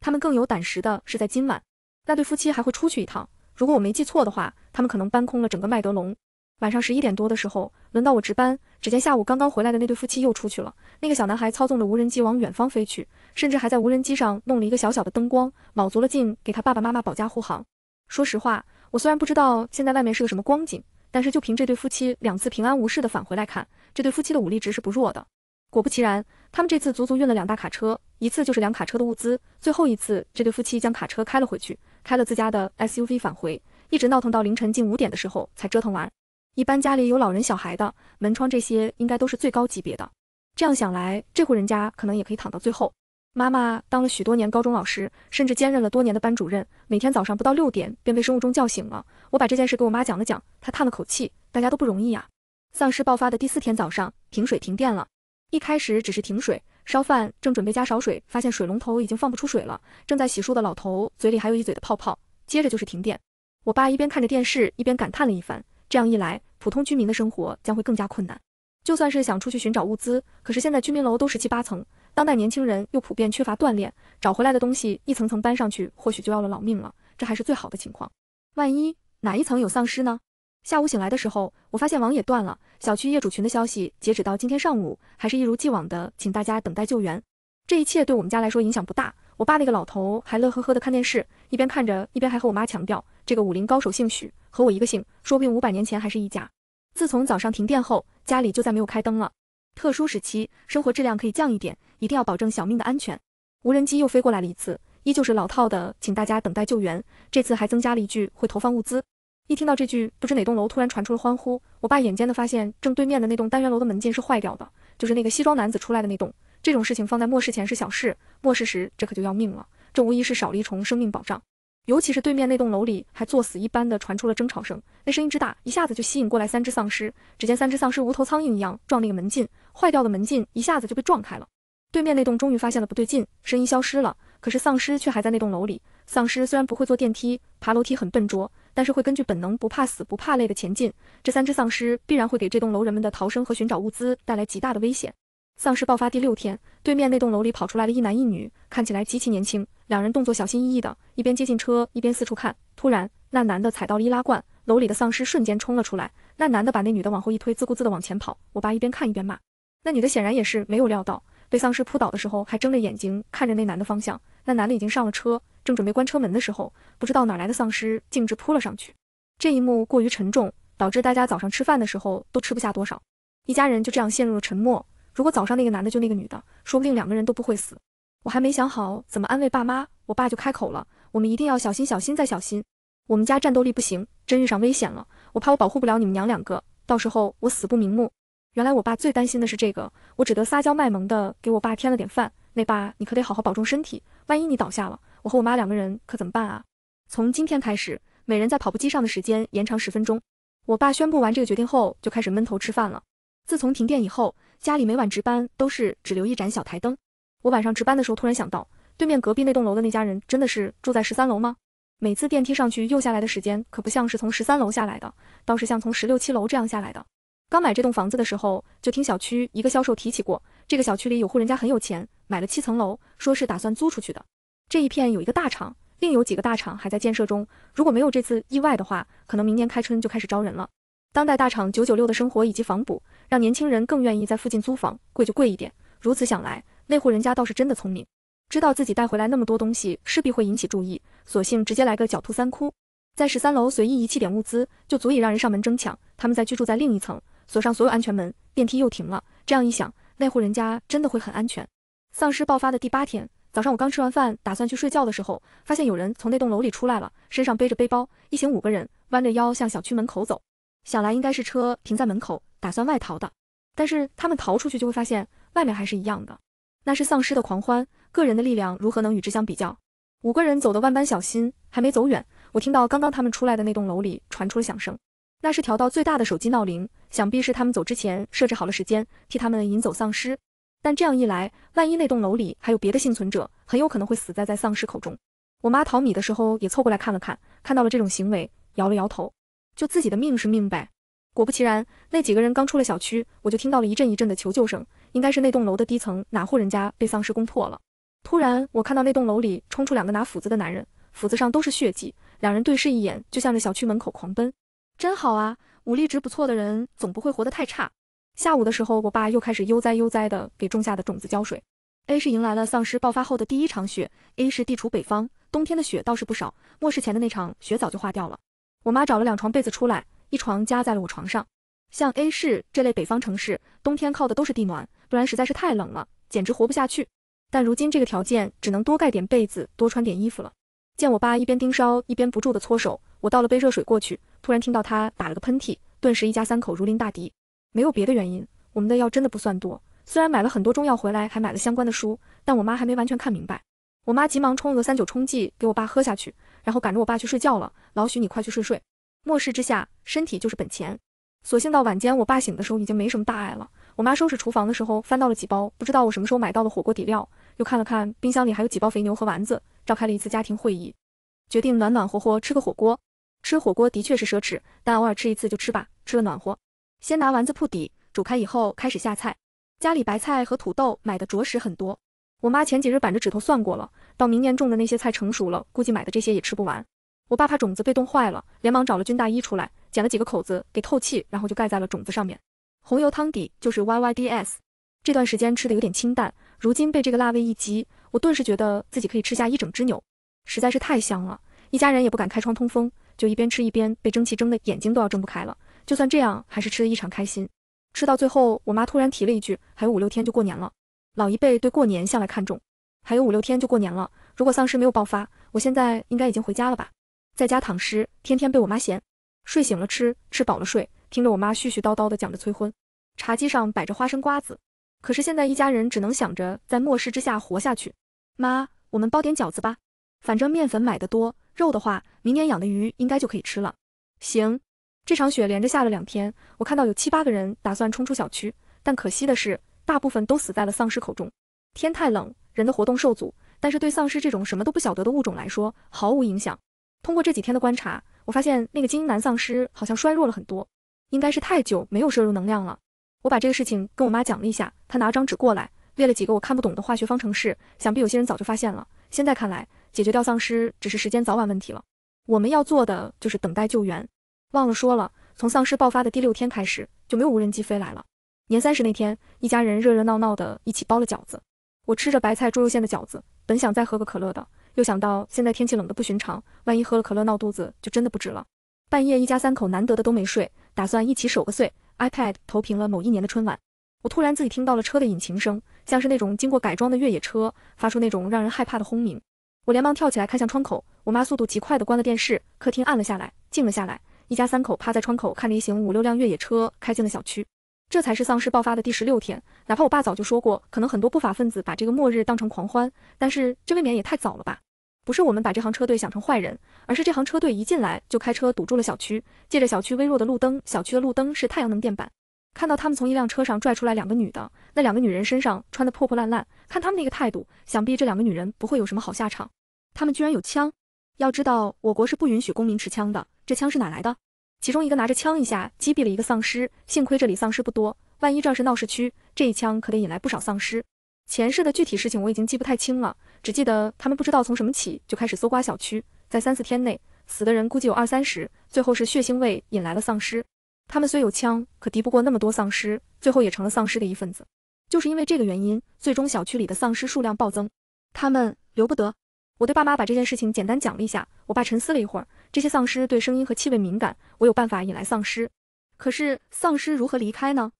他们更有胆识的是在今晚，那对夫妻还会出去一趟。如果我没记错的话，他们可能搬空了整个麦德龙。晚上十一点多的时候，轮到我值班，只见下午刚刚回来的那对夫妻又出去了。那个小男孩操纵着无人机往远方飞去，甚至还在无人机上弄了一个小小的灯光，卯足了劲给他爸爸妈妈保驾护航。说实话，我虽然不知道现在外面是个什么光景，但是就凭这对夫妻两次平安无事的返回来看，这对夫妻的武力值是不弱的。果不其然，他们这次足足运了两大卡车，一次就是两卡车的物资。最后一次，这对夫妻将卡车开了回去，开了自家的 SUV 返回，一直闹腾到凌晨近五点的时候才折腾完。一般家里有老人小孩的门窗这些应该都是最高级别的。这样想来，这户人家可能也可以躺到最后。妈妈当了许多年高中老师，甚至兼任了多年的班主任，每天早上不到六点便被生物钟叫醒了。我把这件事给我妈讲了讲，她叹了口气：“大家都不容易呀。”丧尸爆发的第四天早上，停水停电了。一开始只是停水，烧饭正准备加少水，发现水龙头已经放不出水了。正在洗漱的老头嘴里还有一嘴的泡泡。接着就是停电。我爸一边看着电视，一边感叹了一番：“这样一来。”普通居民的生活将会更加困难。就算是想出去寻找物资，可是现在居民楼都十七八层，当代年轻人又普遍缺乏锻炼，找回来的东西一层层搬上去，或许就要了老命了。这还是最好的情况，万一哪一层有丧尸呢？下午醒来的时候，我发现网也断了，小区业主群的消息截止到今天上午，还是一如既往的，请大家等待救援。这一切对我们家来说影响不大，我爸那个老头还乐呵呵的看电视，一边看着一边还和我妈强调。这个武林高手姓许，和我一个姓，说不定五百年前还是一家。自从早上停电后，家里就再没有开灯了。特殊时期，生活质量可以降一点，一定要保证小命的安全。无人机又飞过来了一次，依旧是老套的，请大家等待救援。这次还增加了一句会投放物资。一听到这句，不知哪栋楼突然传出了欢呼。我爸眼尖的发现，正对面的那栋单元楼的门禁是坏掉的，就是那个西装男子出来的那栋。这种事情放在末世前是小事，末世时这可就要命了。这无疑是少了一重生命保障。尤其是对面那栋楼里，还作死一般的传出了争吵声，那声音之大，一下子就吸引过来三只丧尸。只见三只丧尸无头苍蝇一样撞那个门禁，坏掉的门禁一下子就被撞开了。对面那栋终于发现了不对劲，声音消失了，可是丧尸却还在那栋楼里。丧尸虽然不会坐电梯，爬楼梯很笨拙，但是会根据本能，不怕死不怕累的前进。这三只丧尸必然会给这栋楼人们的逃生和寻找物资带来极大的危险。丧尸爆发第六天，对面那栋楼里跑出来了一男一女，看起来极其年轻。两人动作小心翼翼的，一边接近车，一边四处看。突然，那男的踩到了易拉罐，楼里的丧尸瞬间冲了出来。那男的把那女的往后一推，自顾自的往前跑。我爸一边看一边骂。那女的显然也是没有料到，被丧尸扑倒的时候还睁着眼睛看着那男的方向。那男的已经上了车，正准备关车门的时候，不知道哪来的丧尸径直扑了上去。这一幕过于沉重，导致大家早上吃饭的时候都吃不下多少。一家人就这样陷入了沉默。如果早上那个男的就那个女的，说不定两个人都不会死。我还没想好怎么安慰爸妈，我爸就开口了：我们一定要小心，小心再小心。我们家战斗力不行，真遇上危险了，我怕我保护不了你们娘两个，到时候我死不瞑目。原来我爸最担心的是这个，我只得撒娇卖萌的给我爸添了点饭。那爸，你可得好好保重身体，万一你倒下了，我和我妈两个人可怎么办啊？从今天开始，每人在跑步机上的时间延长十分钟。我爸宣布完这个决定后，就开始闷头吃饭了。自从停电以后。家里每晚值班都是只留一盏小台灯。我晚上值班的时候突然想到，对面隔壁那栋楼的那家人真的是住在十三楼吗？每次电梯上去又下来的时间可不像是从十三楼下来的，倒是像从十六七楼这样下来的。刚买这栋房子的时候，就听小区一个销售提起过，这个小区里有户人家很有钱，买了七层楼，说是打算租出去的。这一片有一个大厂，另有几个大厂还在建设中。如果没有这次意外的话，可能明年开春就开始招人了。当代大厂九九六的生活以及房补，让年轻人更愿意在附近租房，贵就贵一点。如此想来，那户人家倒是真的聪明，知道自己带回来那么多东西势必会引起注意，索性直接来个狡兔三窟，在十三楼随意遗弃点物资，就足以让人上门争抢。他们在居住在另一层，锁上所有安全门，电梯又停了。这样一想，那户人家真的会很安全。丧尸爆发的第八天早上，我刚吃完饭打算去睡觉的时候，发现有人从那栋楼里出来了，身上背着背包，一行五个人弯着腰向小区门口走。想来应该是车停在门口，打算外逃的。但是他们逃出去就会发现，外面还是一样的，那是丧尸的狂欢。个人的力量如何能与之相比较？五个人走得万般小心，还没走远，我听到刚刚他们出来的那栋楼里传出了响声，那是调到最大的手机闹铃，想必是他们走之前设置好了时间，替他们引走丧尸。但这样一来，万一那栋楼里还有别的幸存者，很有可能会死在在丧尸口中。我妈淘米的时候也凑过来看了看，看到了这种行为，摇了摇头。就自己的命是命呗。果不其然，那几个人刚出了小区，我就听到了一阵一阵的求救声，应该是那栋楼的低层哪户人家被丧尸攻破了。突然，我看到那栋楼里冲出两个拿斧子的男人，斧子上都是血迹，两人对视一眼，就向着小区门口狂奔。真好啊，武力值不错的人总不会活得太差。下午的时候，我爸又开始悠哉悠哉地给种下的种子浇水。A 市迎来了丧尸爆发后的第一场雪。A 市地处北方，冬天的雪倒是不少，末世前的那场雪早就化掉了。我妈找了两床被子出来，一床夹在了我床上。像 A 市这类北方城市，冬天靠的都是地暖，不然实在是太冷了，简直活不下去。但如今这个条件，只能多盖点被子，多穿点衣服了。见我爸一边盯梢，一边不住的搓手，我倒了杯热水过去。突然听到他打了个喷嚏，顿时一家三口如临大敌。没有别的原因，我们的药真的不算多。虽然买了很多中药回来，还买了相关的书，但我妈还没完全看明白。我妈急忙冲了个三九冲剂给我爸喝下去。然后赶着我爸去睡觉了，老许你快去睡睡。末世之下，身体就是本钱。所幸到晚间我爸醒的时候已经没什么大碍了。我妈收拾厨房的时候翻到了几包不知道我什么时候买到的火锅底料，又看了看冰箱里还有几包肥牛和丸子，召开了一次家庭会议，决定暖暖和和吃个火锅。吃火锅的确是奢侈，但偶尔吃一次就吃吧，吃了暖和。先拿丸子铺底，煮开以后开始下菜。家里白菜和土豆买的着实很多，我妈前几日板着指头算过了。到明年种的那些菜成熟了，估计买的这些也吃不完。我爸怕种子被冻坏了，连忙找了军大衣出来，剪了几个口子给透气，然后就盖在了种子上面。红油汤底就是 YYDS。这段时间吃的有点清淡，如今被这个辣味一激，我顿时觉得自己可以吃下一整只牛，实在是太香了。一家人也不敢开窗通风，就一边吃一边被蒸汽蒸的眼睛都要睁不开了，就算这样还是吃的异常开心。吃到最后，我妈突然提了一句，还有五六天就过年了，老一辈对过年向来看重。还有五六天就过年了，如果丧尸没有爆发，我现在应该已经回家了吧？在家躺尸，天天被我妈嫌。睡醒了吃，吃饱了睡，听着我妈絮絮叨叨的讲着催婚。茶几上摆着花生瓜子，可是现在一家人只能想着在末世之下活下去。妈，我们包点饺子吧，反正面粉买的多，肉的话，明年养的鱼应该就可以吃了。行，这场雪连着下了两天，我看到有七八个人打算冲出小区，但可惜的是，大部分都死在了丧尸口中。天太冷。人的活动受阻，但是对丧尸这种什么都不晓得的物种来说毫无影响。通过这几天的观察，我发现那个精英男丧尸好像衰弱了很多，应该是太久没有摄入能量了。我把这个事情跟我妈讲了一下，她拿张纸过来列了几个我看不懂的化学方程式，想必有些人早就发现了。现在看来，解决掉丧尸只是时间早晚问题了。我们要做的就是等待救援。忘了说了，从丧尸爆发的第六天开始就没有无人机飞来了。年三十那天，一家人热热闹闹的一起包了饺子。我吃着白菜猪肉馅的饺子，本想再喝个可乐的，又想到现在天气冷的不寻常，万一喝了可乐闹肚子，就真的不值了。半夜，一家三口难得的都没睡，打算一起守个岁。iPad 投屏了某一年的春晚。我突然自己听到了车的引擎声，像是那种经过改装的越野车，发出那种让人害怕的轰鸣。我连忙跳起来看向窗口，我妈速度极快的关了电视，客厅暗了下来，静了下来。一家三口趴在窗口，看着一行五六辆越野车开进了小区。这才是丧尸爆发的第十六天，哪怕我爸早就说过，可能很多不法分子把这个末日当成狂欢，但是这未免也太早了吧？不是我们把这行车队想成坏人，而是这行车队一进来就开车堵住了小区，借着小区微弱的路灯，小区的路灯是太阳能电板。看到他们从一辆车上拽出来两个女的，那两个女人身上穿的破破烂烂，看他们那个态度，想必这两个女人不会有什么好下场。他们居然有枪！要知道，我国是不允许公民持枪的，这枪是哪来的？其中一个拿着枪一下击毙了一个丧尸，幸亏这里丧尸不多，万一这是闹市区，这一枪可得引来不少丧尸。前世的具体事情我已经记不太清了，只记得他们不知道从什么起就开始搜刮小区，在三四天内死的人估计有二三十，最后是血腥味引来了丧尸。他们虽有枪，可敌不过那么多丧尸，最后也成了丧尸的一份子。就是因为这个原因，最终小区里的丧尸数量暴增。他们留不得。我对爸妈把这件事情简单讲了一下，我爸沉思了一会儿。这些丧尸对声音和气味敏感，我有办法引来丧尸，可是丧尸如何离开呢？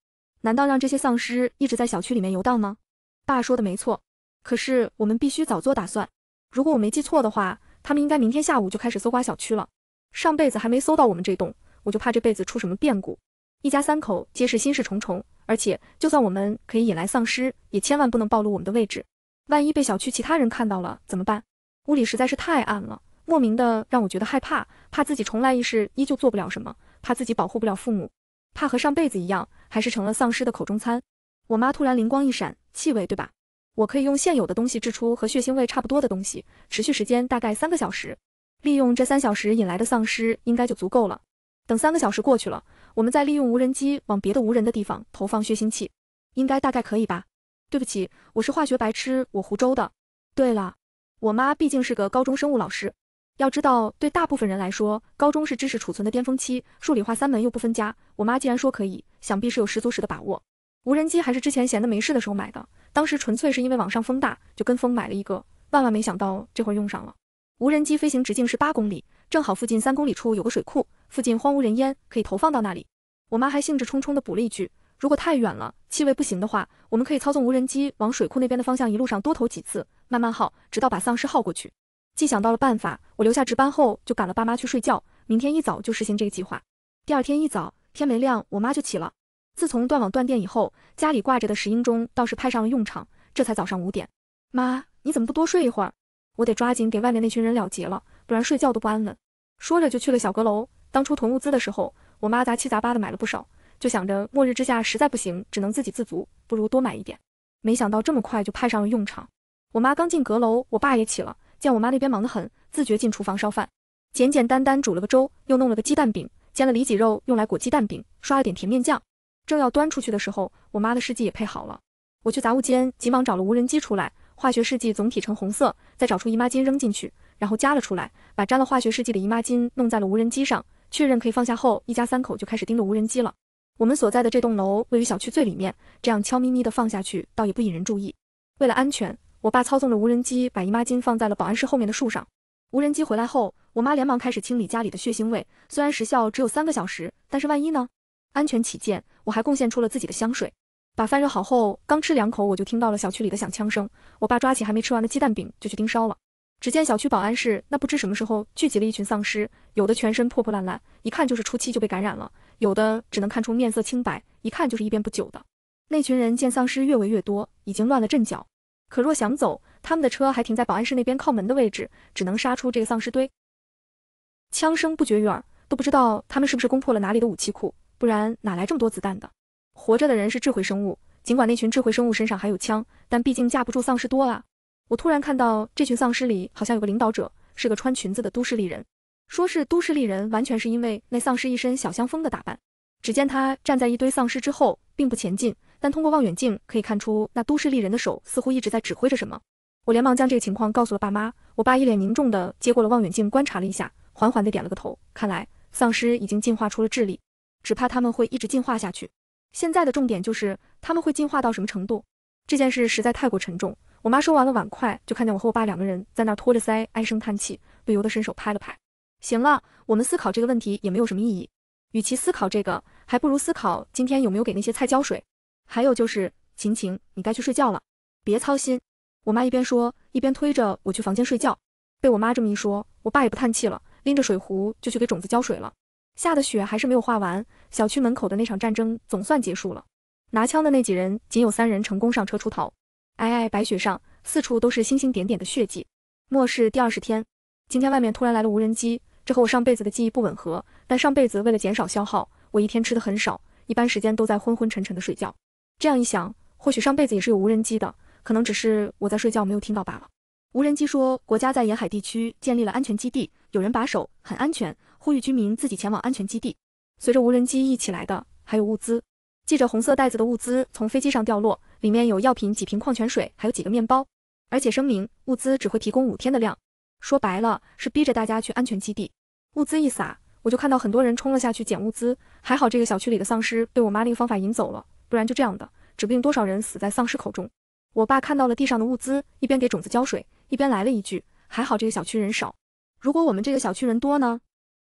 难道让这些丧尸一直在小区里面游荡吗？爸说的没错，可是我们必须早做打算。如果我没记错的话，他们应该明天下午就开始搜刮小区了。上辈子还没搜到我们这栋，我就怕这辈子出什么变故。一家三口皆是心事重重，而且就算我们可以引来丧尸，也千万不能暴露我们的位置。万一被小区其他人看到了怎么办？屋里实在是太暗了。莫名的让我觉得害怕，怕自己重来一世依旧做不了什么，怕自己保护不了父母，怕和上辈子一样还是成了丧尸的口中餐。我妈突然灵光一闪，气味对吧？我可以用现有的东西制出和血腥味差不多的东西，持续时间大概三个小时。利用这三小时引来的丧尸应该就足够了。等三个小时过去了，我们再利用无人机往别的无人的地方投放血腥气，应该大概可以吧？对不起，我是化学白痴，我湖州的。对了，我妈毕竟是个高中生物老师。要知道，对大部分人来说，高中是知识储存的巅峰期，数理化三门又不分家。我妈既然说可以，想必是有十足十的把握。无人机还是之前闲的没事的时候买的，当时纯粹是因为网上风大，就跟风买了一个。万万没想到这会儿用上了。无人机飞行直径是八公里，正好附近三公里处有个水库，附近荒无人烟，可以投放到那里。我妈还兴致冲冲地补了一句，如果太远了，气味不行的话，我们可以操纵无人机往水库那边的方向，一路上多投几次，慢慢耗，直到把丧尸耗过去。既想到了办法，我留下值班后就赶了爸妈去睡觉，明天一早就实行这个计划。第二天一早，天没亮，我妈就起了。自从断网断电以后，家里挂着的石英钟倒是派上了用场。这才早上五点，妈，你怎么不多睡一会儿？我得抓紧给外面那群人了结了，不然睡觉都不安稳。说着就去了小阁楼。当初囤物资的时候，我妈杂七杂八的买了不少，就想着末日之下实在不行，只能自给自足，不如多买一点。没想到这么快就派上了用场。我妈刚进阁楼，我爸也起了。见我妈那边忙得很，自觉进厨房烧饭，简简单单煮了个粥，又弄了个鸡蛋饼，煎了里脊肉用来裹鸡蛋饼，刷了点甜面酱，正要端出去的时候，我妈的试剂也配好了。我去杂物间，急忙找了无人机出来，化学试剂总体呈红色，再找出姨妈巾扔进去，然后夹了出来，把沾了化学试剂的姨妈巾弄在了无人机上，确认可以放下后，一家三口就开始盯着无人机了。我们所在的这栋楼位于小区最里面，这样悄咪咪的放下去，倒也不引人注意。为了安全。我爸操纵着无人机，把姨妈巾放在了保安室后面的树上。无人机回来后，我妈连忙开始清理家里的血腥味。虽然时效只有三个小时，但是万一呢？安全起见，我还贡献出了自己的香水。把饭热好后，刚吃两口，我就听到了小区里的响枪声。我爸抓起还没吃完的鸡蛋饼就去盯梢了。只见小区保安室那不知什么时候聚集了一群丧尸，有的全身破破烂烂，一看就是初期就被感染了；有的只能看出面色清白，一看就是一边不久的。那群人见丧尸越围越多，已经乱了阵脚。可若想走，他们的车还停在保安室那边靠门的位置，只能杀出这个丧尸堆。枪声不绝于耳，都不知道他们是不是攻破了哪里的武器库，不然哪来这么多子弹的？活着的人是智慧生物，尽管那群智慧生物身上还有枪，但毕竟架不住丧尸多啊。我突然看到这群丧尸里好像有个领导者，是个穿裙子的都市丽人。说是都市丽人，完全是因为那丧尸一身小香风的打扮。只见他站在一堆丧尸之后，并不前进。但通过望远镜可以看出，那都市丽人的手似乎一直在指挥着什么。我连忙将这个情况告诉了爸妈。我爸一脸凝重的接过了望远镜，观察了一下，缓缓地点了个头。看来丧尸已经进化出了智力，只怕他们会一直进化下去。现在的重点就是他们会进化到什么程度。这件事实在太过沉重。我妈收完了碗筷，就看见我和我爸两个人在那托着腮唉声叹气，不由得伸手拍了拍。行了，我们思考这个问题也没有什么意义，与其思考这个，还不如思考今天有没有给那些菜浇水。还有就是晴晴，你该去睡觉了，别操心。我妈一边说，一边推着我去房间睡觉。被我妈这么一说，我爸也不叹气了，拎着水壶就去给种子浇水了。下的雪还是没有化完，小区门口的那场战争总算结束了。拿枪的那几人，仅有三人成功上车出逃。皑皑白雪上，四处都是星星点点的血迹。末世第二十天，今天外面突然来了无人机，这和我上辈子的记忆不吻合。但上辈子为了减少消耗，我一天吃的很少，一般时间都在昏昏沉沉的睡觉。这样一想，或许上辈子也是有无人机的，可能只是我在睡觉没有听到罢了。无人机说，国家在沿海地区建立了安全基地，有人把守，很安全，呼吁居民自己前往安全基地。随着无人机一起来的，还有物资，系着红色袋子的物资从飞机上掉落，里面有药品几瓶、矿泉水，还有几个面包。而且声明，物资只会提供五天的量。说白了，是逼着大家去安全基地。物资一撒，我就看到很多人冲了下去捡物资，还好这个小区里的丧尸被我妈那个方法引走了。不然就这样的，指不定多少人死在丧尸口中。我爸看到了地上的物资，一边给种子浇水，一边来了一句：“还好这个小区人少，如果我们这个小区人多呢？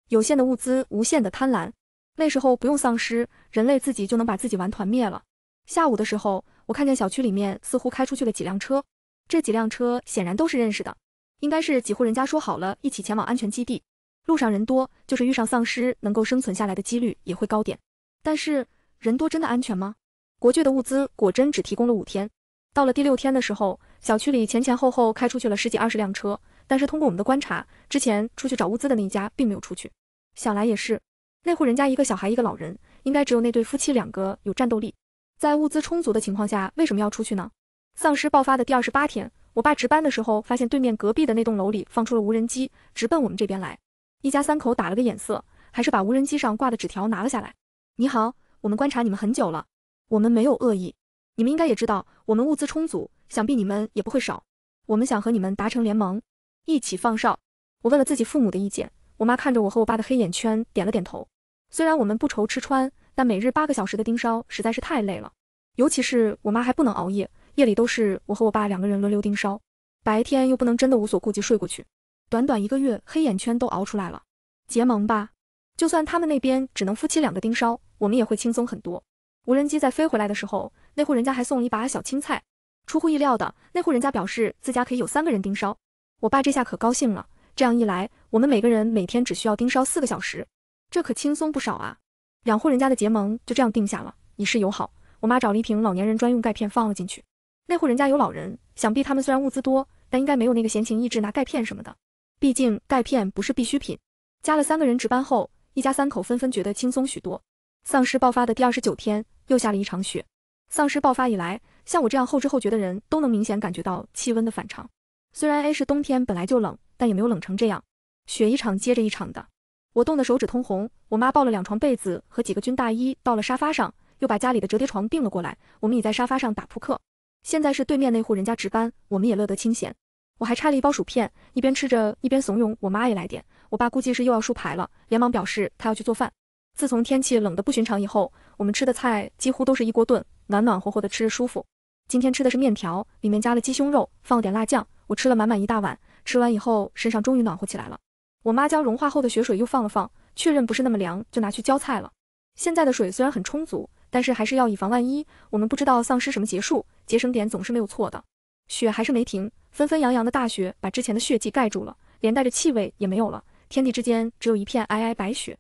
有限的物资，无限的贪婪。那时候不用丧尸，人类自己就能把自己玩团灭了。”下午的时候，我看见小区里面似乎开出去了几辆车，这几辆车显然都是认识的，应该是几户人家说好了一起前往安全基地。路上人多，就是遇上丧尸能够生存下来的几率也会高点，但是人多真的安全吗？国舅的物资果真只提供了五天，到了第六天的时候，小区里前前后后开出去了十几二十辆车。但是通过我们的观察，之前出去找物资的那一家并没有出去。想来也是，那户人家一个小孩一个老人，应该只有那对夫妻两个有战斗力。在物资充足的情况下，为什么要出去呢？丧尸爆发的第二十八天，我爸值班的时候发现对面隔壁的那栋楼里放出了无人机，直奔我们这边来。一家三口打了个眼色，还是把无人机上挂的纸条拿了下来。你好，我们观察你们很久了。我们没有恶意，你们应该也知道，我们物资充足，想必你们也不会少。我们想和你们达成联盟，一起放哨。我问了自己父母的意见，我妈看着我和我爸的黑眼圈，点了点头。虽然我们不愁吃穿，但每日八个小时的盯梢实在是太累了，尤其是我妈还不能熬夜，夜里都是我和我爸两个人轮流盯梢，白天又不能真的无所顾忌睡过去，短短一个月黑眼圈都熬出来了。结盟吧，就算他们那边只能夫妻两个盯梢，我们也会轻松很多。无人机在飞回来的时候，那户人家还送了一把小青菜。出乎意料的，那户人家表示自家可以有三个人盯梢。我爸这下可高兴了，这样一来，我们每个人每天只需要盯梢四个小时，这可轻松不少啊。两户人家的结盟就这样定下了，以示友好。我妈找了一瓶老年人专用钙片放了进去。那户人家有老人，想必他们虽然物资多，但应该没有那个闲情逸致拿钙片什么的，毕竟钙片不是必需品。加了三个人值班后，一家三口纷纷觉得轻松许多。丧尸爆发的第二十九天。又下了一场雪。丧尸爆发以来，像我这样后知后觉的人都能明显感觉到气温的反常。虽然 A 市冬天本来就冷，但也没有冷成这样，雪一场接着一场的。我冻得手指通红。我妈抱了两床被子和几个军大衣到了沙发上，又把家里的折叠床并了过来。我们倚在沙发上打扑克。现在是对面那户人家值班，我们也乐得清闲。我还拆了一包薯片，一边吃着一边怂恿我妈也来点。我爸估计是又要输牌了，连忙表示他要去做饭。自从天气冷的不寻常以后。我们吃的菜几乎都是一锅炖，暖暖和和的吃着舒服。今天吃的是面条，里面加了鸡胸肉，放了点辣酱。我吃了满满一大碗，吃完以后身上终于暖和起来了。我妈将融化后的雪水又放了放，确认不是那么凉，就拿去浇菜了。现在的水虽然很充足，但是还是要以防万一。我们不知道丧尸什么结束，节省点总是没有错的。雪还是没停，纷纷扬扬的大雪把之前的血迹盖住了，连带着气味也没有了。天地之间只有一片皑皑白雪。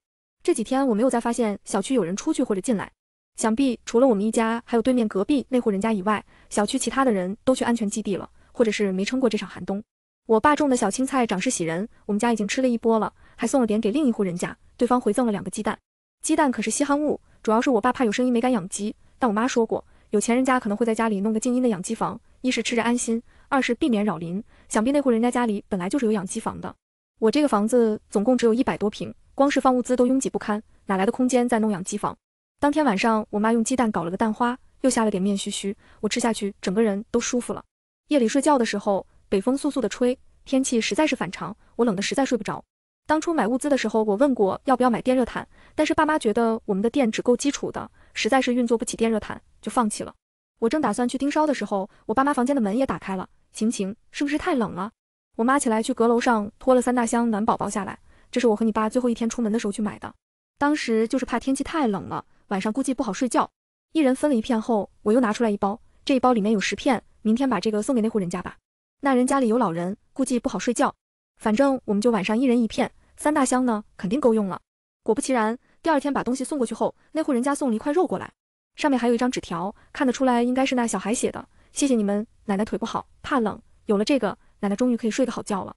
这几天我没有再发现小区有人出去或者进来，想必除了我们一家，还有对面隔壁那户人家以外，小区其他的人都去安全基地了，或者是没撑过这场寒冬。我爸种的小青菜长势喜人，我们家已经吃了一波了，还送了点给另一户人家，对方回赠了两个鸡蛋。鸡蛋可是稀罕物，主要是我爸怕有声音没敢养鸡，但我妈说过，有钱人家可能会在家里弄个静音的养鸡房，一是吃着安心，二是避免扰邻。想必那户人家家里本来就是有养鸡房的。我这个房子总共只有一百多平。光是放物资都拥挤不堪，哪来的空间再弄养鸡房？当天晚上，我妈用鸡蛋搞了个蛋花，又下了点面，嘘嘘，我吃下去，整个人都舒服了。夜里睡觉的时候，北风簌簌的吹，天气实在是反常，我冷得实在睡不着。当初买物资的时候，我问过要不要买电热毯，但是爸妈觉得我们的电只够基础的，实在是运作不起电热毯，就放弃了。我正打算去盯梢的时候，我爸妈房间的门也打开了。晴晴，是不是太冷了？我妈起来去阁楼上拖了三大箱暖宝宝下来。这是我和你爸最后一天出门的时候去买的，当时就是怕天气太冷了，晚上估计不好睡觉。一人分了一片后，我又拿出来一包，这一包里面有十片，明天把这个送给那户人家吧。那人家里有老人，估计不好睡觉。反正我们就晚上一人一片，三大箱呢，肯定够用了。果不其然，第二天把东西送过去后，那户人家送了一块肉过来，上面还有一张纸条，看得出来应该是那小孩写的。谢谢你们，奶奶腿不好，怕冷，有了这个，奶奶终于可以睡个好觉了。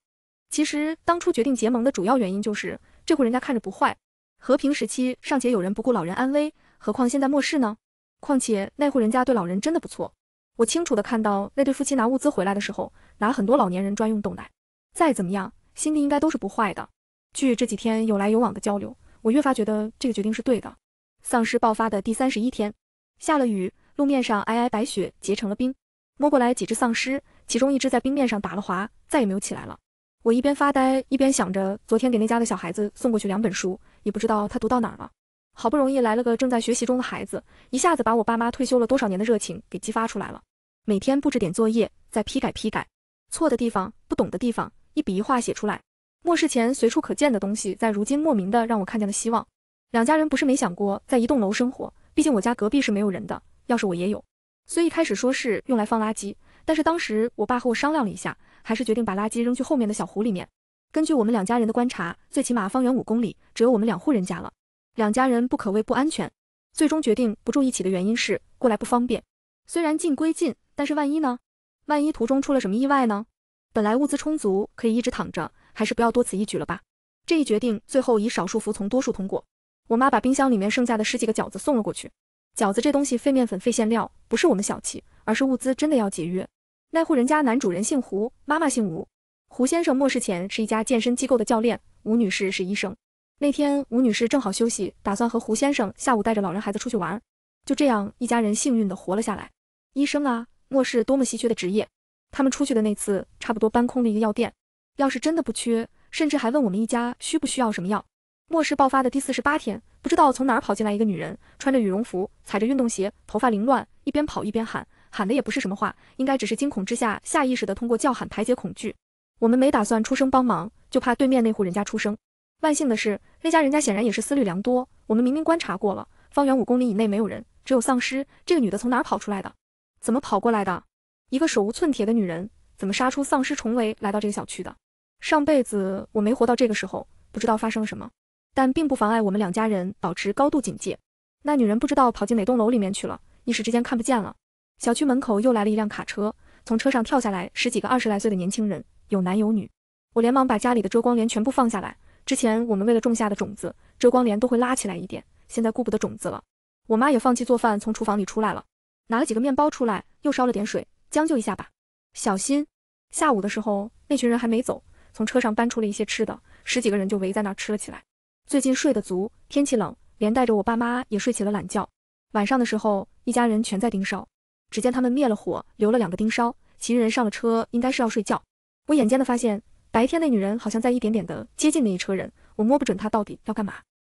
其实当初决定结盟的主要原因就是这户人家看着不坏。和平时期尚且有人不顾老人安危，何况现在末世呢？况且那户人家对老人真的不错，我清楚的看到那对夫妻拿物资回来的时候，拿了很多老年人专用豆奶。再怎么样，心地应该都是不坏的。据这几天有来有往的交流，我越发觉得这个决定是对的。丧尸爆发的第三十一天，下了雨，路面上皑皑白雪结成了冰，摸过来几只丧尸，其中一只在冰面上打了滑，再也没有起来了。我一边发呆，一边想着昨天给那家的小孩子送过去两本书，也不知道他读到哪儿了。好不容易来了个正在学习中的孩子，一下子把我爸妈退休了多少年的热情给激发出来了。每天布置点作业，再批改批改，错的地方、不懂的地方，一笔一画写出来。末世前随处可见的东西，在如今莫名的让我看见了希望。两家人不是没想过在一栋楼生活，毕竟我家隔壁是没有人的。要是我也有，所以开始说是用来放垃圾，但是当时我爸和我商量了一下。还是决定把垃圾扔去后面的小湖里面。根据我们两家人的观察，最起码方圆五公里只有我们两户人家了，两家人不可谓不安全。最终决定不住一起的原因是过来不方便。虽然近归近，但是万一呢？万一途中出了什么意外呢？本来物资充足，可以一直躺着，还是不要多此一举了吧。这一决定最后以少数服从多数通过。我妈把冰箱里面剩下的十几个饺子送了过去。饺子这东西费面粉费馅料，不是我们小气，而是物资真的要节约。那户人家男主人姓胡，妈妈姓吴。胡先生末世前是一家健身机构的教练，吴女士是医生。那天吴女士正好休息，打算和胡先生下午带着老人孩子出去玩。就这样，一家人幸运地活了下来。医生啊，末世多么稀缺的职业！他们出去的那次，差不多搬空了一个药店。要是真的不缺，甚至还问我们一家需不需要什么药。末世爆发的第四十八天，不知道从哪儿跑进来一个女人，穿着羽绒服，踩着运动鞋，头发凌乱，一边跑一边喊。喊的也不是什么话，应该只是惊恐之下下意识的通过叫喊排解恐惧。我们没打算出声帮忙，就怕对面那户人家出声。万幸的是，那家人家显然也是思虑良多。我们明明观察过了，方圆五公里以内没有人，只有丧尸。这个女的从哪儿跑出来的？怎么跑过来的？一个手无寸铁的女人，怎么杀出丧尸重围来到这个小区的？上辈子我没活到这个时候，不知道发生了什么，但并不妨碍我们两家人保持高度警戒。那女人不知道跑进哪栋楼里面去了，一时之间看不见了。小区门口又来了一辆卡车，从车上跳下来十几个二十来岁的年轻人，有男有女。我连忙把家里的遮光帘全部放下来。之前我们为了种下的种子，遮光帘都会拉起来一点，现在顾不得种子了。我妈也放弃做饭，从厨房里出来了，拿了几个面包出来，又烧了点水，将就一下吧。小心，下午的时候那群人还没走，从车上搬出了一些吃的，十几个人就围在那儿吃了起来。最近睡得足，天气冷，连带着我爸妈也睡起了懒觉。晚上的时候，一家人全在盯梢。只见他们灭了火，留了两个盯梢，其余人上了车，应该是要睡觉。我眼尖的发现，白天那女人好像在一点点的接近那一车人，我摸不准她到底要干嘛。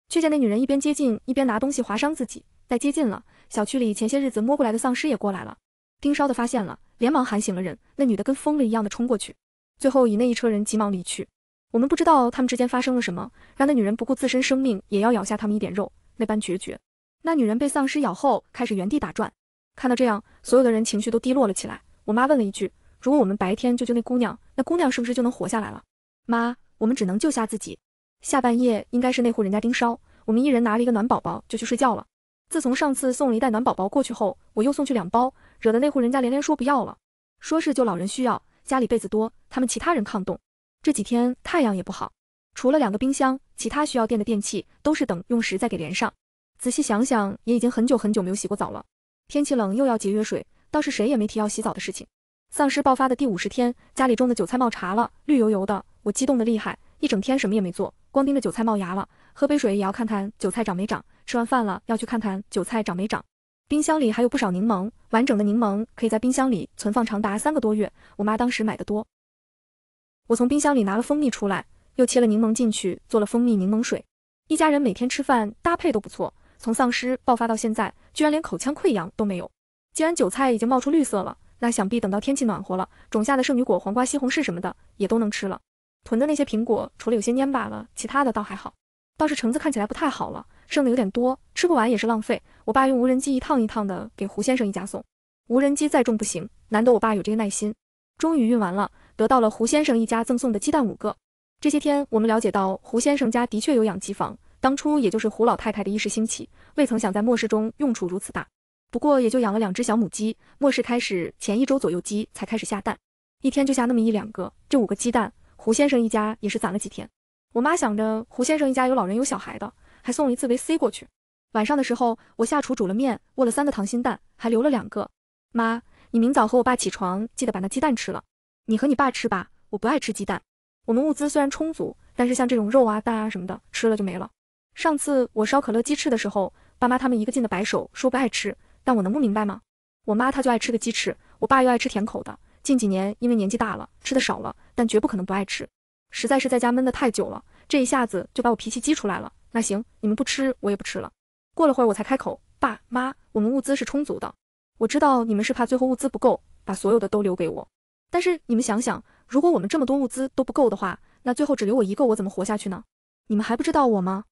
却见那女人一边接近，一边拿东西划伤自己。再接近了，小区里前些日子摸过来的丧尸也过来了，盯梢的发现了，连忙喊醒了人。那女的跟疯了一样的冲过去，最后以那一车人急忙离去。我们不知道他们之间发生了什么，让那女人不顾自身生命也要咬下他们一点肉，那般决绝。那女人被丧尸咬后，开始原地打转。看到这样，所有的人情绪都低落了起来。我妈问了一句：“如果我们白天救救那姑娘，那姑娘是不是就能活下来了？”妈，我们只能救下自己。下半夜应该是那户人家盯梢，我们一人拿了一个暖宝宝就去睡觉了。自从上次送了一袋暖宝宝过去后，我又送去两包，惹得那户人家连连说不要了，说是就老人需要，家里被子多，他们其他人抗冻。这几天太阳也不好，除了两个冰箱，其他需要电的电器都是等用时再给连上。仔细想想，也已经很久很久没有洗过澡了。天气冷又要节约水，倒是谁也没提要洗澡的事情。丧尸爆发的第五十天，家里种的韭菜冒茬了，绿油油的，我激动的厉害。一整天什么也没做，光盯着韭菜冒芽了。喝杯水也要看看韭菜长没长。吃完饭了要去看看韭菜长没长。冰箱里还有不少柠檬，完整的柠檬可以在冰箱里存放长达三个多月。我妈当时买的多。我从冰箱里拿了蜂蜜出来，又切了柠檬进去做了蜂蜜柠檬水。一家人每天吃饭搭配都不错。从丧尸爆发到现在。居然连口腔溃疡都没有。既然韭菜已经冒出绿色了，那想必等到天气暖和了，种下的圣女果、黄瓜、西红柿什么的也都能吃了。囤的那些苹果除了有些蔫巴了，其他的倒还好。倒是橙子看起来不太好了，剩的有点多，吃不完也是浪费。我爸用无人机一趟一趟的给胡先生一家送。无人机再重不行，难得我爸有这个耐心。终于运完了，得到了胡先生一家赠送的鸡蛋五个。这些天我们了解到胡先生家的确有养鸡房。当初也就是胡老太太的一时兴起，未曾想在末世中用处如此大。不过也就养了两只小母鸡，末世开始前一周左右，鸡才开始下蛋，一天就下那么一两个。这五个鸡蛋，胡先生一家也是攒了几天。我妈想着胡先生一家有老人有小孩的，还送了一次维 C 过去。晚上的时候，我下厨煮了面，握了三个溏心蛋，还留了两个。妈，你明早和我爸起床，记得把那鸡蛋吃了。你和你爸吃吧，我不爱吃鸡蛋。我们物资虽然充足，但是像这种肉啊蛋啊什么的，吃了就没了。上次我烧可乐鸡翅的时候，爸妈他们一个劲的摆手说不爱吃，但我能不明白吗？我妈她就爱吃个鸡翅，我爸又爱吃甜口的。近几年因为年纪大了，吃的少了，但绝不可能不爱吃。实在是在家闷得太久了，这一下子就把我脾气激出来了。那行，你们不吃我也不吃了。过了会儿我才开口，爸妈，我们物资是充足的，我知道你们是怕最后物资不够，把所有的都留给我。但是你们想想，如果我们这么多物资都不够的话，那最后只留我一个，我怎么活下去呢？你们还不知道我吗？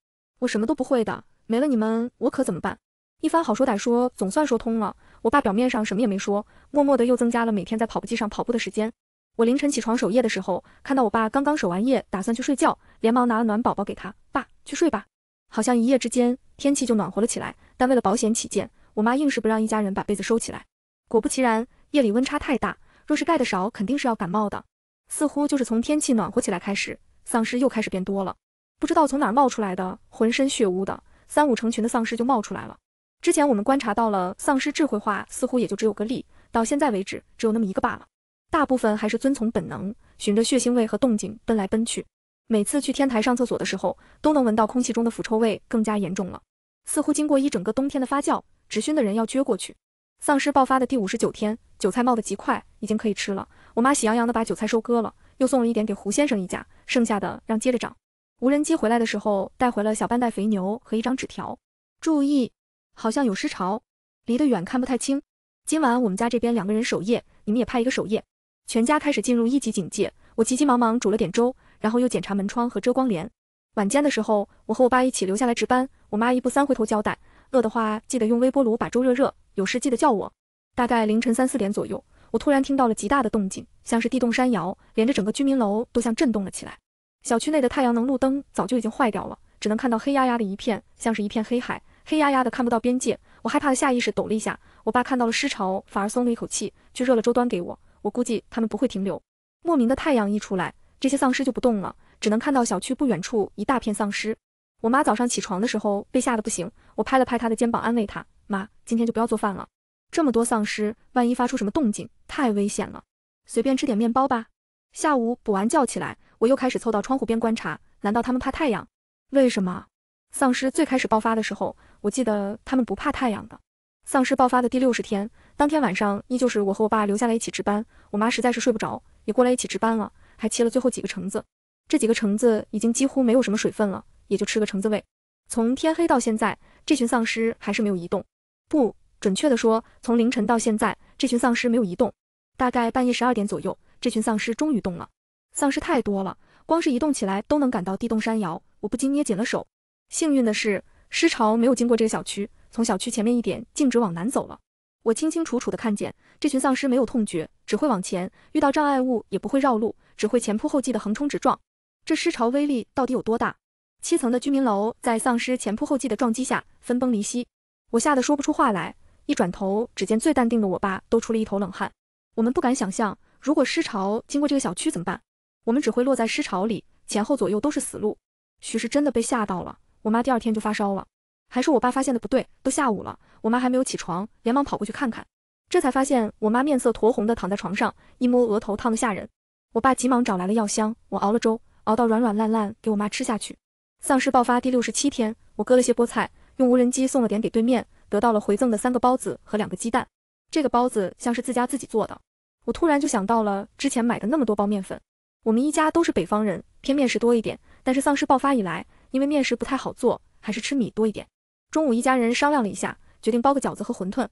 我什么都不会的，没了你们，我可怎么办？一番好说歹说，总算说通了。我爸表面上什么也没说，默默地又增加了每天在跑步机上跑步的时间。我凌晨起床守夜的时候，看到我爸刚刚守完夜，打算去睡觉，连忙拿了暖宝宝给他。爸，去睡吧。好像一夜之间天气就暖和了起来，但为了保险起见，我妈硬是不让一家人把被子收起来。果不其然，夜里温差太大，若是盖得少，肯定是要感冒的。似乎就是从天气暖和起来开始，丧尸又开始变多了。不知道从哪冒出来的，浑身血污的，三五成群的丧尸就冒出来了。之前我们观察到了丧尸智慧化，似乎也就只有个例，到现在为止只有那么一个罢了。大部分还是遵从本能，循着血腥味和动静奔来奔去。每次去天台上厕所的时候，都能闻到空气中的腐臭味更加严重了，似乎经过一整个冬天的发酵，直熏的人要撅过去。丧尸爆发的第五十九天，韭菜冒得极快，已经可以吃了。我妈喜洋洋的把韭菜收割了，又送了一点给胡先生一家，剩下的让接着长。无人机回来的时候带回了小半袋肥牛和一张纸条，注意，好像有失潮，离得远看不太清。今晚我们家这边两个人守夜，你们也派一个守夜。全家开始进入一级警戒。我急急忙忙煮了点粥，然后又检查门窗和遮光帘。晚间的时候，我和我爸一起留下来值班。我妈一步三回头交代，饿的话记得用微波炉把粥热热，有事记得叫我。大概凌晨三四点左右，我突然听到了极大的动静，像是地动山摇，连着整个居民楼都像震动了起来。小区内的太阳能路灯早就已经坏掉了，只能看到黑压压的一片，像是一片黑海，黑压压的看不到边界。我害怕的下意识抖了一下。我爸看到了尸潮，反而松了一口气，去热了粥端给我。我估计他们不会停留。莫名的太阳一出来，这些丧尸就不动了，只能看到小区不远处一大片丧尸。我妈早上起床的时候被吓得不行，我拍了拍她的肩膀安慰她：“妈，今天就不要做饭了，这么多丧尸，万一发出什么动静，太危险了。随便吃点面包吧，下午补完觉起来。”我又开始凑到窗户边观察，难道他们怕太阳？为什么？丧尸最开始爆发的时候，我记得他们不怕太阳的。丧尸爆发的第六十天，当天晚上依旧是我和我爸留下来一起值班，我妈实在是睡不着，也过来一起值班了，还切了最后几个橙子。这几个橙子已经几乎没有什么水分了，也就吃个橙子味。从天黑到现在，这群丧尸还是没有移动。不准确的说，从凌晨到现在，这群丧尸没有移动。大概半夜十二点左右，这群丧尸终于动了。丧尸太多了，光是移动起来都能感到地动山摇，我不禁捏紧了手。幸运的是，尸潮没有经过这个小区，从小区前面一点径直往南走了。我清清楚楚的看见，这群丧尸没有痛觉，只会往前，遇到障碍物也不会绕路，只会前仆后继的横冲直撞。这尸潮威力到底有多大？七层的居民楼在丧尸前仆后继的撞击下分崩离析，我吓得说不出话来。一转头，只见最淡定的我爸都出了一头冷汗。我们不敢想象，如果尸潮经过这个小区怎么办？我们只会落在尸潮里，前后左右都是死路。许是真的被吓到了，我妈第二天就发烧了，还说我爸发现的不对。都下午了，我妈还没有起床，连忙跑过去看看，这才发现我妈面色酡红的躺在床上，一摸额头烫得吓人。我爸急忙找来了药箱，我熬了粥，熬到软软烂烂给我妈吃下去。丧尸爆发第六十七天，我割了些菠菜，用无人机送了点给对面，得到了回赠的三个包子和两个鸡蛋。这个包子像是自家自己做的，我突然就想到了之前买的那么多包面粉。我们一家都是北方人，偏面食多一点。但是丧尸爆发以来，因为面食不太好做，还是吃米多一点。中午一家人商量了一下，决定包个饺子和馄饨。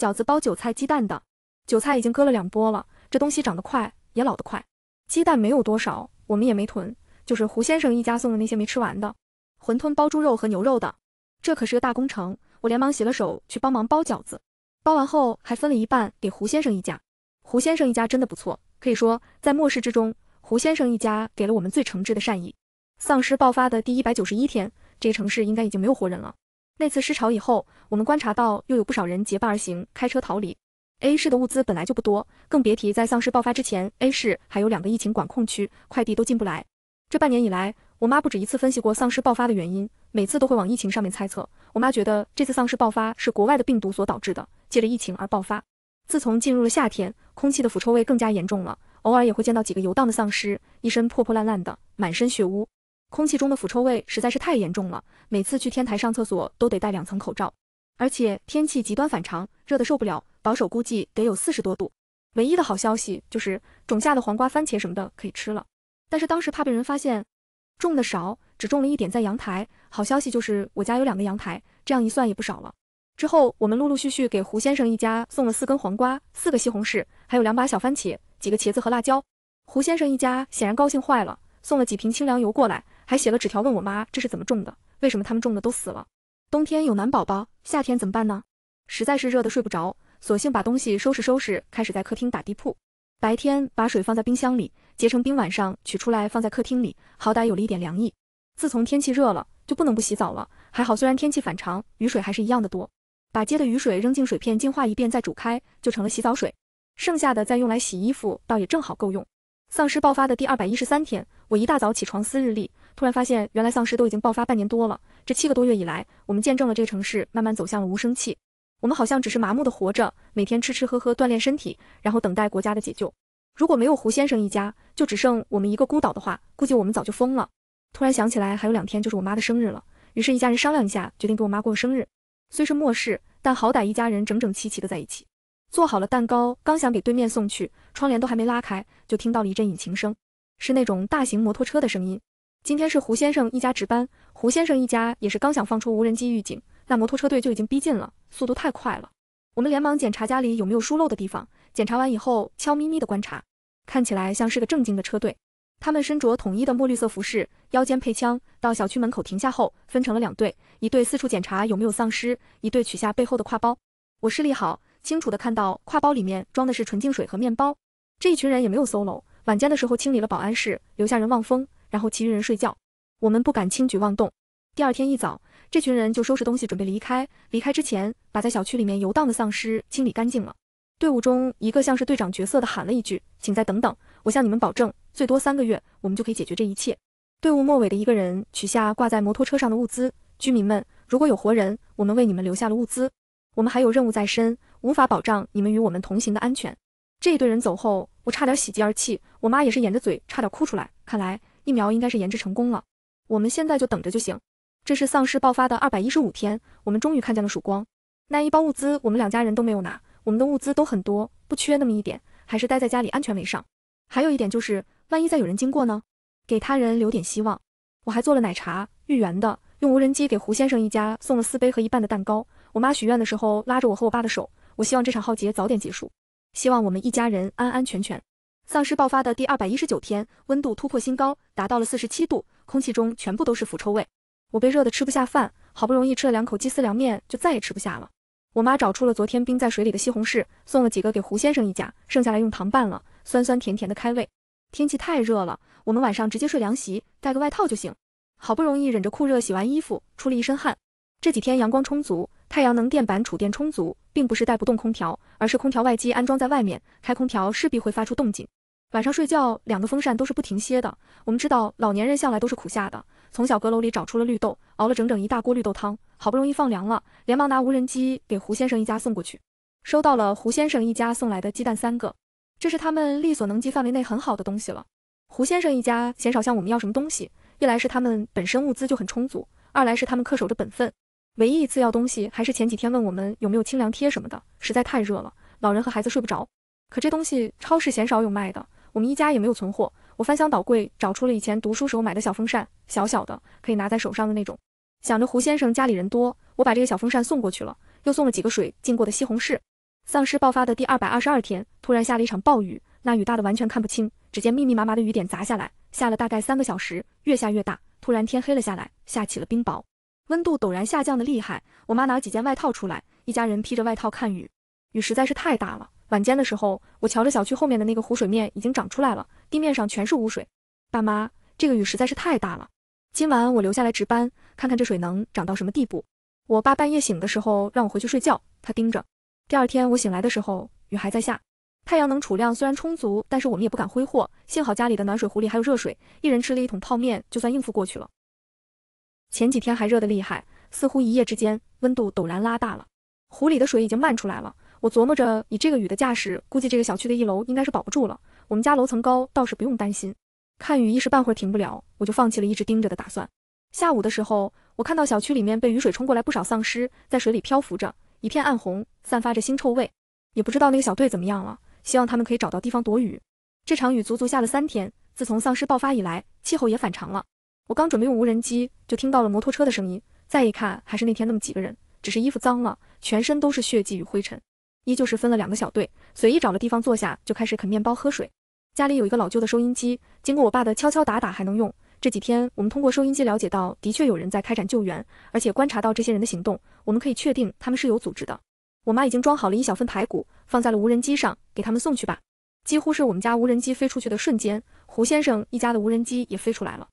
饺子包韭菜鸡蛋的，韭菜已经割了两波了，这东西长得快，也老得快。鸡蛋没有多少，我们也没囤，就是胡先生一家送的那些没吃完的。馄饨包猪肉和牛肉的，这可是个大工程。我连忙洗了手去帮忙包饺子，包完后还分了一半给胡先生一家。胡先生一家真的不错，可以说在末世之中。胡先生一家给了我们最诚挚的善意。丧尸爆发的第一百九十一天，这个城市应该已经没有活人了。那次失潮以后，我们观察到又有不少人结伴而行，开车逃离。A 市的物资本来就不多，更别提在丧尸爆发之前，A 市还有两个疫情管控区，快递都进不来。这半年以来，我妈不止一次分析过丧尸爆发的原因，每次都会往疫情上面猜测。我妈觉得这次丧尸爆发是国外的病毒所导致的，借着疫情而爆发。自从进入了夏天，空气的腐臭味更加严重了。偶尔也会见到几个游荡的丧尸，一身破破烂烂的，满身血污。空气中的腐臭味实在是太严重了，每次去天台上厕所都得戴两层口罩。而且天气极端反常，热得受不了，保守估计得有四十多度。唯一的好消息就是种下的黄瓜、番茄什么的可以吃了，但是当时怕被人发现，种的少，只种了一点在阳台。好消息就是我家有两个阳台，这样一算也不少了。之后我们陆陆续续给胡先生一家送了四根黄瓜、四个西红柿，还有两把小番茄。几个茄子和辣椒，胡先生一家显然高兴坏了，送了几瓶清凉油过来，还写了纸条问我妈这是怎么种的，为什么他们种的都死了？冬天有暖宝宝，夏天怎么办呢？实在是热得睡不着，索性把东西收拾收拾，开始在客厅打地铺。白天把水放在冰箱里结成冰，晚上取出来放在客厅里，好歹有了一点凉意。自从天气热了，就不能不洗澡了。还好虽然天气反常，雨水还是一样的多，把接的雨水扔进水片净化一遍再煮开，就成了洗澡水。剩下的再用来洗衣服，倒也正好够用。丧尸爆发的第二百一十三天，我一大早起床撕日历，突然发现原来丧尸都已经爆发半年多了。这七个多月以来，我们见证了这个城市慢慢走向了无声气。我们好像只是麻木的活着，每天吃吃喝喝，锻炼身体，然后等待国家的解救。如果没有胡先生一家，就只剩我们一个孤岛的话，估计我们早就疯了。突然想起来还有两天就是我妈的生日了，于是，一家人商量一下，决定给我妈过生日。虽是末世，但好歹一家人整整齐齐的在一起。做好了蛋糕，刚想给对面送去，窗帘都还没拉开，就听到了一阵引擎声，是那种大型摩托车的声音。今天是胡先生一家值班，胡先生一家也是刚想放出无人机预警，那摩托车队就已经逼近了，速度太快了。我们连忙检查家里有没有疏漏的地方，检查完以后，悄咪咪的观察，看起来像是个正经的车队。他们身着统一的墨绿色服饰，腰间配枪，到小区门口停下后，分成了两队，一队四处检查有没有丧尸，一队取下背后的挎包。我视力好。清楚的看到挎包里面装的是纯净水和面包，这一群人也没有 solo，晚间的时候清理了保安室，留下人望风，然后其余人睡觉。我们不敢轻举妄动。第二天一早，这群人就收拾东西准备离开。离开之前，把在小区里面游荡的丧尸清理干净了。队伍中一个像是队长角色的喊了一句：“请再等等，我向你们保证，最多三个月，我们就可以解决这一切。”队伍末尾的一个人取下挂在摩托车上的物资。居民们，如果有活人，我们为你们留下了物资。我们还有任务在身。无法保障你们与我们同行的安全。这一队人走后，我差点喜极而泣，我妈也是掩着嘴差点哭出来。看来疫苗应该是研制成功了，我们现在就等着就行。这是丧尸爆发的二百一十五天，我们终于看见了曙光。那一包物资我们两家人都没有拿，我们的物资都很多，不缺那么一点，还是待在家里安全为上。还有一点就是，万一再有人经过呢？给他人留点希望。我还做了奶茶、芋圆的，用无人机给胡先生一家送了四杯和一半的蛋糕。我妈许愿的时候拉着我和我爸的手。我希望这场浩劫早点结束，希望我们一家人安安全全。丧尸爆发的第二百一十九天，温度突破新高，达到了四十七度，空气中全部都是腐臭味。我被热得吃不下饭，好不容易吃了两口鸡丝凉面，就再也吃不下了。我妈找出了昨天冰在水里的西红柿，送了几个给胡先生一家，剩下来用糖拌了，酸酸甜甜的开胃。天气太热了，我们晚上直接睡凉席，带个外套就行。好不容易忍着酷热洗完衣服，出了一身汗。这几天阳光充足，太阳能电板储电充足。并不是带不动空调，而是空调外机安装在外面，开空调势必会发出动静。晚上睡觉，两个风扇都是不停歇的。我们知道老年人向来都是苦夏的，从小阁楼里找出了绿豆，熬了整整一大锅绿豆汤，好不容易放凉了，连忙拿无人机给胡先生一家送过去。收到了胡先生一家送来的鸡蛋三个，这是他们力所能及范围内很好的东西了。胡先生一家鲜少向我们要什么东西，一来是他们本身物资就很充足，二来是他们恪守着本分。唯一一次要东西还是前几天问我们有没有清凉贴什么的，实在太热了，老人和孩子睡不着。可这东西超市鲜少有卖的，我们一家也没有存货。我翻箱倒柜找出了以前读书时候买的小风扇，小小的，可以拿在手上的那种。想着胡先生家里人多，我把这个小风扇送过去了，又送了几个水浸过的西红柿。丧尸爆发的第二百二十二天，突然下了一场暴雨，那雨大的完全看不清，只见密密麻麻的雨点砸下来，下了大概三个小时，越下越大，突然天黑了下来，下起了冰雹。温度陡然下降的厉害，我妈拿几件外套出来，一家人披着外套看雨。雨实在是太大了。晚间的时候，我瞧着小区后面的那个湖水面已经长出来了，地面上全是污水。爸妈，这个雨实在是太大了。今晚我留下来值班，看看这水能涨到什么地步。我爸半夜醒的时候让我回去睡觉，他盯着。第二天我醒来的时候，雨还在下。太阳能储量虽然充足，但是我们也不敢挥霍。幸好家里的暖水壶里还有热水，一人吃了一桶泡面，就算应付过去了。前几天还热得厉害，似乎一夜之间温度陡然拉大了。湖里的水已经漫出来了。我琢磨着，以这个雨的架势，估计这个小区的一楼应该是保不住了。我们家楼层高，倒是不用担心。看雨一时半会儿停不了，我就放弃了一直盯着的打算。下午的时候，我看到小区里面被雨水冲过来不少丧尸，在水里漂浮着，一片暗红，散发着腥臭味。也不知道那个小队怎么样了，希望他们可以找到地方躲雨。这场雨足足下了三天，自从丧尸爆发以来，气候也反常了。我刚准备用无人机，就听到了摩托车的声音。再一看，还是那天那么几个人，只是衣服脏了，全身都是血迹与灰尘，依旧是分了两个小队，随意找了地方坐下，就开始啃面包、喝水。家里有一个老旧的收音机，经过我爸的敲敲打打还能用。这几天，我们通过收音机了解到，的确有人在开展救援，而且观察到这些人的行动，我们可以确定他们是有组织的。我妈已经装好了一小份排骨，放在了无人机上，给他们送去吧。几乎是我们家无人机飞出去的瞬间，胡先生一家的无人机也飞出来了。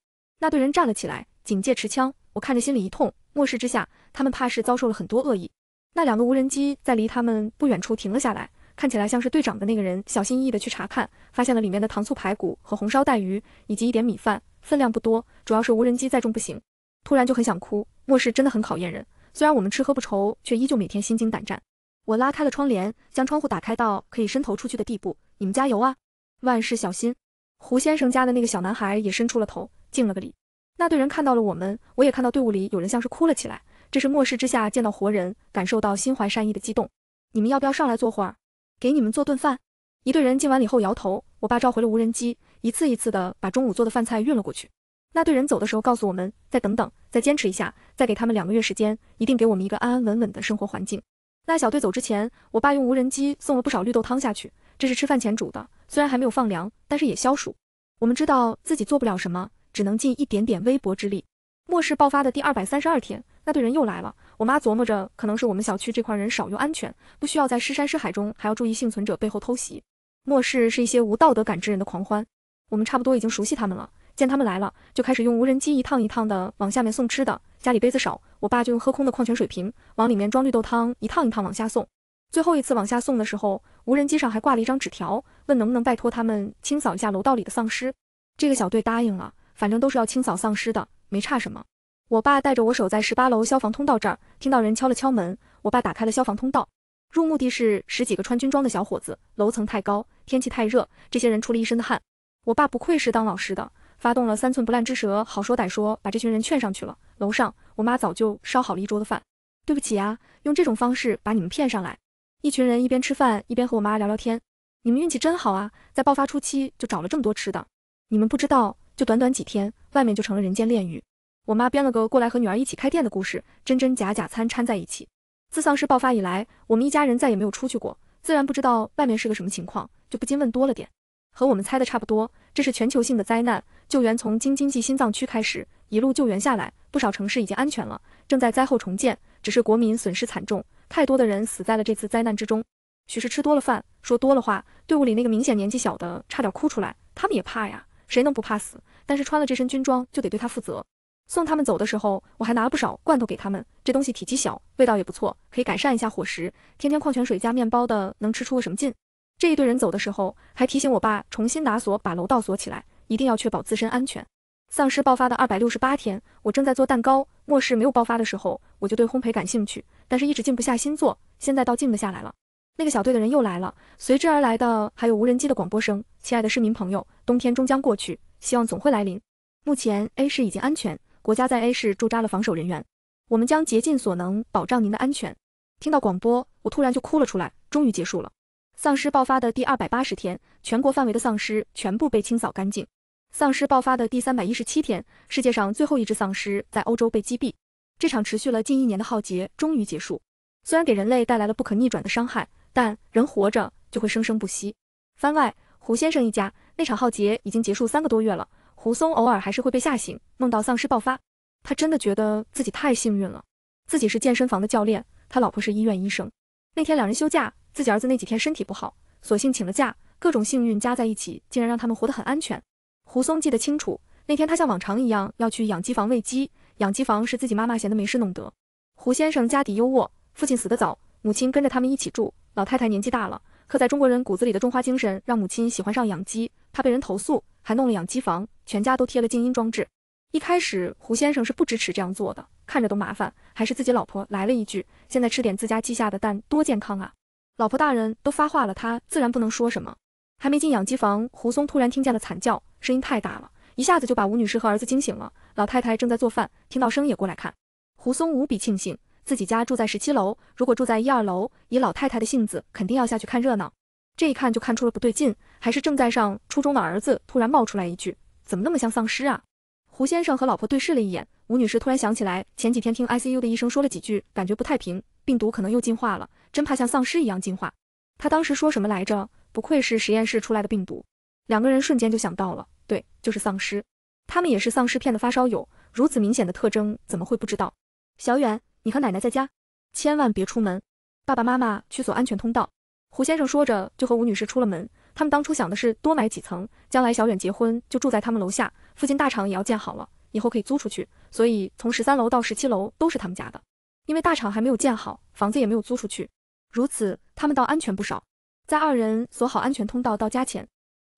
那队人站了起来，警戒持枪。我看着，心里一痛。末世之下，他们怕是遭受了很多恶意。那两个无人机在离他们不远处停了下来，看起来像是队长的那个人小心翼翼地去查看，发现了里面的糖醋排骨和红烧带鱼，以及一点米饭，分量不多，主要是无人机载重不行。突然就很想哭，末世真的很考验人。虽然我们吃喝不愁，却依旧每天心惊胆战。我拉开了窗帘，将窗户打开到可以伸头出去的地步。你们加油啊，万事小心。胡先生家的那个小男孩也伸出了头。敬了个礼，那队人看到了我们，我也看到队伍里有人像是哭了起来，这是末世之下见到活人，感受到心怀善意的激动。你们要不要上来坐会儿，给你们做顿饭？一队人敬完礼后摇头，我爸召回了无人机，一次一次的把中午做的饭菜运了过去。那队人走的时候告诉我们，再等等，再坚持一下，再给他们两个月时间，一定给我们一个安安稳稳的生活环境。那小队走之前，我爸用无人机送了不少绿豆汤下去，这是吃饭前煮的，虽然还没有放凉，但是也消暑。我们知道自己做不了什么。只能尽一点点微薄之力。末世爆发的第二百三十二天，那队人又来了。我妈琢磨着，可能是我们小区这块人少又安全，不需要在尸山尸海中，还要注意幸存者背后偷袭。末世是一些无道德感之人的狂欢，我们差不多已经熟悉他们了。见他们来了，就开始用无人机一趟一趟的往下面送吃的。家里杯子少，我爸就用喝空的矿泉水瓶往里面装绿豆汤，一趟一趟往下送。最后一次往下送的时候，无人机上还挂了一张纸条，问能不能拜托他们清扫一下楼道里的丧尸。这个小队答应了。反正都是要清扫丧尸的，没差什么。我爸带着我守在十八楼消防通道这儿，听到人敲了敲门，我爸打开了消防通道。入目的是十几个穿军装的小伙子，楼层太高，天气太热，这些人出了一身的汗。我爸不愧是当老师的，发动了三寸不烂之舌，好说歹说把这群人劝上去了。楼上，我妈早就烧好了一桌的饭。对不起啊，用这种方式把你们骗上来。一群人一边吃饭一边和我妈聊聊天。你们运气真好啊，在爆发初期就找了这么多吃的。你们不知道。就短短几天，外面就成了人间炼狱。我妈编了个过来和女儿一起开店的故事，真真假假掺掺在一起。自丧尸爆发以来，我们一家人再也没有出去过，自然不知道外面是个什么情况，就不禁问多了点。和我们猜的差不多，这是全球性的灾难，救援从京津冀心脏区开始，一路救援下来，不少城市已经安全了，正在灾后重建。只是国民损失惨重，太多的人死在了这次灾难之中。许是吃多了饭，说多了话，队伍里那个明显年纪小的差点哭出来。他们也怕呀。谁能不怕死？但是穿了这身军装就得对他负责。送他们走的时候，我还拿了不少罐头给他们。这东西体积小，味道也不错，可以改善一下伙食。天天矿泉水加面包的，能吃出个什么劲？这一队人走的时候，还提醒我爸重新拿锁把楼道锁起来，一定要确保自身安全。丧尸爆发的二百六十八天，我正在做蛋糕。末世没有爆发的时候，我就对烘焙感兴趣，但是一直静不下心做。现在倒静得下来了。那个小队的人又来了，随之而来的还有无人机的广播声：“亲爱的市民朋友。”冬天终将过去，希望总会来临。目前 A 市已经安全，国家在 A 市驻扎了防守人员，我们将竭尽所能保障您的安全。听到广播，我突然就哭了出来。终于结束了，丧尸爆发的第二百八十天，全国范围的丧尸全部被清扫干净。丧尸爆发的第三百一十七天，世界上最后一只丧尸在欧洲被击毙。这场持续了近一年的浩劫终于结束。虽然给人类带来了不可逆转的伤害，但人活着就会生生不息。番外。胡先生一家那场浩劫已经结束三个多月了，胡松偶尔还是会被吓醒，梦到丧尸爆发。他真的觉得自己太幸运了，自己是健身房的教练，他老婆是医院医生。那天两人休假，自己儿子那几天身体不好，索性请了假，各种幸运加在一起，竟然让他们活得很安全。胡松记得清楚，那天他像往常一样要去养鸡房喂鸡，养鸡房是自己妈妈闲得没事弄得。胡先生家底优渥，父亲死得早，母亲跟着他们一起住，老太太年纪大了。刻在中国人骨子里的种花精神，让母亲喜欢上养鸡。怕被人投诉，还弄了养鸡房，全家都贴了静音装置。一开始胡先生是不支持这样做的，看着都麻烦，还是自己老婆来了一句：“现在吃点自家鸡下的蛋多健康啊！”老婆大人都发话了，他自然不能说什么。还没进养鸡房，胡松突然听见了惨叫，声音太大了，一下子就把吴女士和儿子惊醒了。老太太正在做饭，听到声也过来看。胡松无比庆幸。自己家住在十七楼，如果住在一二楼，以老太太的性子，肯定要下去看热闹。这一看就看出了不对劲，还是正在上初中的儿子突然冒出来一句：“怎么那么像丧尸啊？”胡先生和老婆对视了一眼，吴女士突然想起来前几天听 I C U 的医生说了几句，感觉不太平，病毒可能又进化了，真怕像丧尸一样进化。他当时说什么来着？不愧是实验室出来的病毒，两个人瞬间就想到了，对，就是丧尸。他们也是丧尸片的发烧友，如此明显的特征，怎么会不知道？小远。你和奶奶在家，千万别出门。爸爸妈妈去锁安全通道。胡先生说着，就和吴女士出了门。他们当初想的是多买几层，将来小远结婚就住在他们楼下。附近大厂也要建好了，以后可以租出去，所以从十三楼到十七楼都是他们家的。因为大厂还没有建好，房子也没有租出去，如此他们倒安全不少。在二人锁好安全通道到家前。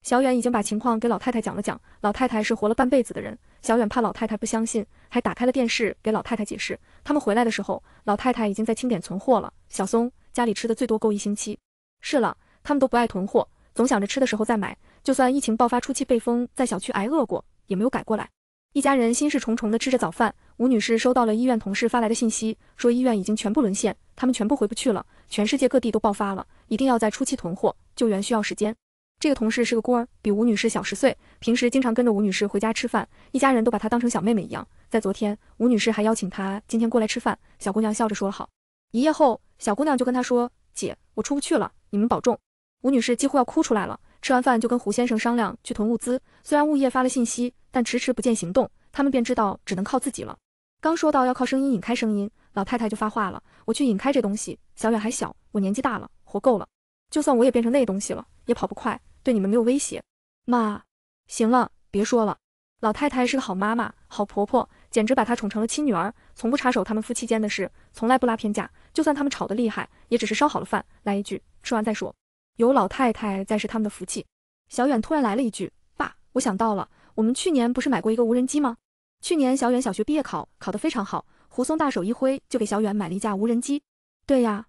小远已经把情况给老太太讲了讲，老太太是活了半辈子的人，小远怕老太太不相信，还打开了电视给老太太解释。他们回来的时候，老太太已经在清点存货了。小松家里吃的最多够一星期。是了，他们都不爱囤货，总想着吃的时候再买。就算疫情爆发初期被封在小区挨饿过，也没有改过来。一家人心事重重地吃着早饭。吴女士收到了医院同事发来的信息，说医院已经全部沦陷，他们全部回不去了。全世界各地都爆发了，一定要在初期囤货，救援需要时间。这个同事是个孤儿，比吴女士小十岁，平时经常跟着吴女士回家吃饭，一家人都把她当成小妹妹一样。在昨天，吴女士还邀请她今天过来吃饭，小姑娘笑着说了好。一夜后，小姑娘就跟她说：“姐，我出不去了，你们保重。”吴女士几乎要哭出来了。吃完饭就跟胡先生商量去囤物资，虽然物业发了信息，但迟迟不见行动，他们便知道只能靠自己了。刚说到要靠声音引开声音，老太太就发话了：“我去引开这东西，小远还小，我年纪大了，活够了，就算我也变成那东西了，也跑不快。”对你们没有威胁，妈，行了，别说了。老太太是个好妈妈、好婆婆，简直把她宠成了亲女儿，从不插手他们夫妻间的事，从来不拉偏架。就算他们吵得厉害，也只是烧好了饭来一句吃完再说。有老太太在是他们的福气。小远突然来了一句：“爸，我想到了，我们去年不是买过一个无人机吗？去年小远小学毕业考考得非常好，胡松大手一挥就给小远买了一架无人机。对呀，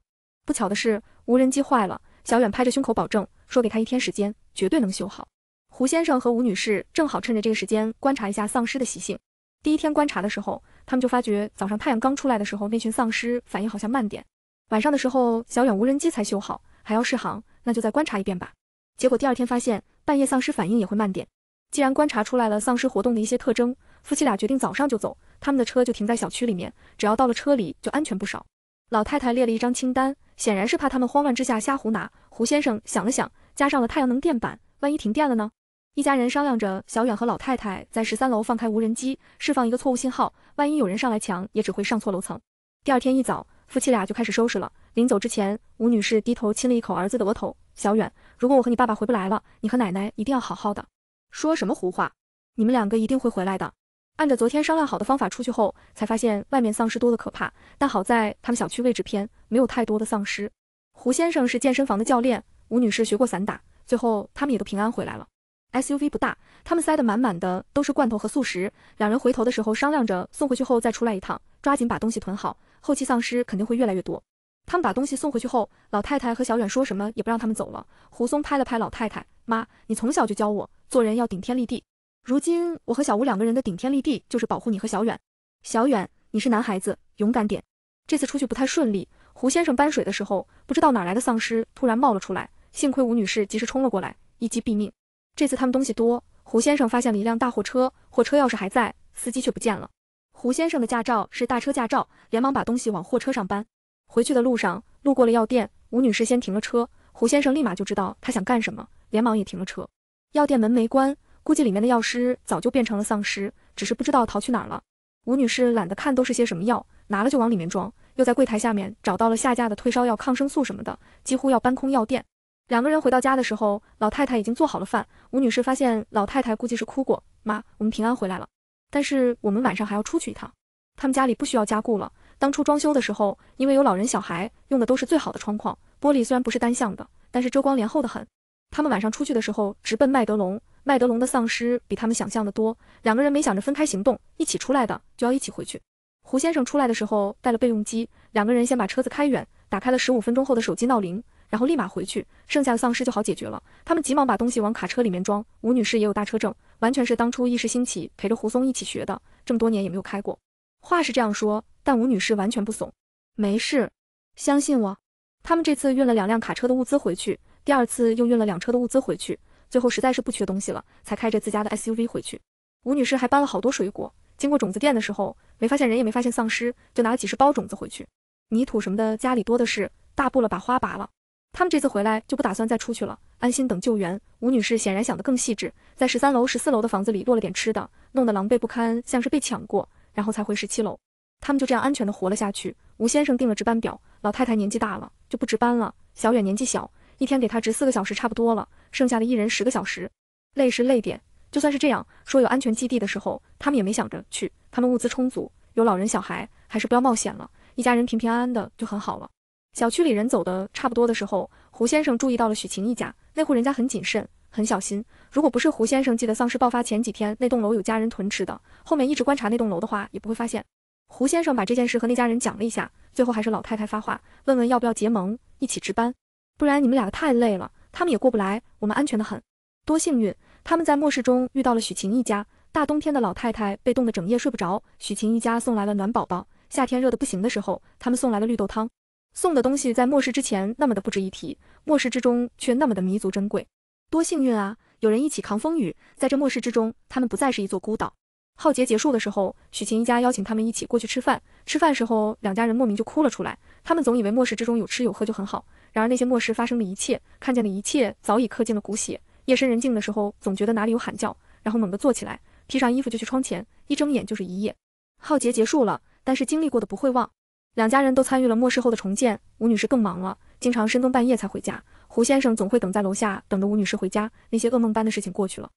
不巧的是无人机坏了，小远拍着胸口保证。”说给他一天时间，绝对能修好。胡先生和吴女士正好趁着这个时间观察一下丧尸的习性。第一天观察的时候，他们就发觉早上太阳刚出来的时候，那群丧尸反应好像慢点。晚上的时候，小远无人机才修好，还要试航，那就再观察一遍吧。结果第二天发现，半夜丧尸反应也会慢点。既然观察出来了丧尸活动的一些特征，夫妻俩决定早上就走。他们的车就停在小区里面，只要到了车里就安全不少。老太太列了一张清单，显然是怕他们慌乱之下瞎胡拿。胡先生想了想，加上了太阳能电板，万一停电了呢？一家人商量着，小远和老太太在十三楼放开无人机，释放一个错误信号，万一有人上来抢，也只会上错楼层。第二天一早，夫妻俩就开始收拾了。临走之前，吴女士低头亲了一口儿子的额头。小远，如果我和你爸爸回不来了，你和奶奶一定要好好的。说什么胡话？你们两个一定会回来的。按照昨天商量好的方法出去后，才发现外面丧尸多得可怕。但好在他们小区位置偏，没有太多的丧尸。胡先生是健身房的教练，吴女士学过散打，最后他们也都平安回来了。SUV 不大，他们塞得满满的都是罐头和素食。两人回头的时候商量着送回去后再出来一趟，抓紧把东西囤好，后期丧尸肯定会越来越多。他们把东西送回去后，老太太和小远说什么也不让他们走了。胡松拍了拍老太太，妈，你从小就教我，做人要顶天立地。如今我和小吴两个人的顶天立地就是保护你和小远。小远，你是男孩子，勇敢点。这次出去不太顺利，胡先生搬水的时候，不知道哪来的丧尸突然冒了出来，幸亏吴女士及时冲了过来，一击毙命。这次他们东西多，胡先生发现了一辆大货车，货车钥匙还在，司机却不见了。胡先生的驾照是大车驾照，连忙把东西往货车上搬。回去的路上，路过了药店，吴女士先停了车，胡先生立马就知道她想干什么，连忙也停了车。药店门没关。估计里面的药师早就变成了丧尸，只是不知道逃去哪儿了。吴女士懒得看都是些什么药，拿了就往里面装，又在柜台下面找到了下架的退烧药、抗生素什么的，几乎要搬空药店。两个人回到家的时候，老太太已经做好了饭。吴女士发现老太太估计是哭过，妈，我们平安回来了。但是我们晚上还要出去一趟，他们家里不需要加固了。当初装修的时候，因为有老人小孩，用的都是最好的窗框，玻璃虽然不是单向的，但是遮光帘厚得很。他们晚上出去的时候，直奔麦德龙。麦德龙的丧尸比他们想象的多。两个人没想着分开行动，一起出来的就要一起回去。胡先生出来的时候带了备用机，两个人先把车子开远，打开了十五分钟后的手机闹铃，然后立马回去，剩下的丧尸就好解决了。他们急忙把东西往卡车里面装。吴女士也有大车证，完全是当初一时兴起陪着胡松一起学的，这么多年也没有开过。话是这样说，但吴女士完全不怂，没事，相信我。他们这次运了两辆卡车的物资回去，第二次又运了两车的物资回去，最后实在是不缺东西了，才开着自家的 SUV 回去。吴女士还搬了好多水果，经过种子店的时候，没发现人也没发现丧尸，就拿了几十包种子回去。泥土什么的家里多的是，大不了把花拔了。他们这次回来就不打算再出去了，安心等救援。吴女士显然想得更细致，在十三楼、十四楼的房子里落了点吃的，弄得狼狈不堪，像是被抢过，然后才回十七楼。他们就这样安全的活了下去。吴先生订了值班表，老太太年纪大了就不值班了。小远年纪小，一天给他值四个小时差不多了，剩下的一人十个小时。累是累点，就算是这样说，有安全基地的时候，他们也没想着去。他们物资充足，有老人小孩，还是不要冒险了。一家人平平安安的就很好了。小区里人走的差不多的时候，胡先生注意到了许晴一家。那户人家很谨慎，很小心。如果不是胡先生记得丧尸爆发前几天那栋楼有家人囤吃的，后面一直观察那栋楼的话，也不会发现。胡先生把这件事和那家人讲了一下，最后还是老太太发话，问问要不要结盟，一起值班，不然你们两个太累了，他们也过不来，我们安全的很，多幸运！他们在末世中遇到了许晴一家，大冬天的老太太被冻得整夜睡不着，许晴一家送来了暖宝宝，夏天热得不行的时候，他们送来了绿豆汤。送的东西在末世之前那么的不值一提，末世之中却那么的弥足珍贵，多幸运啊！有人一起扛风雨，在这末世之中，他们不再是一座孤岛。浩劫结束的时候，许晴一家邀请他们一起过去吃饭。吃饭时候，两家人莫名就哭了出来。他们总以为末世之中有吃有喝就很好，然而那些末世发生的一切，看见的一切早已刻进了骨血。夜深人静的时候，总觉得哪里有喊叫，然后猛地坐起来，披上衣服就去窗前，一睁眼就是一夜。浩劫结束了，但是经历过的不会忘。两家人都参与了末世后的重建，吴女士更忙了，经常深更半夜才回家。胡先生总会等在楼下，等着吴女士回家。那些噩梦般的事情过去了。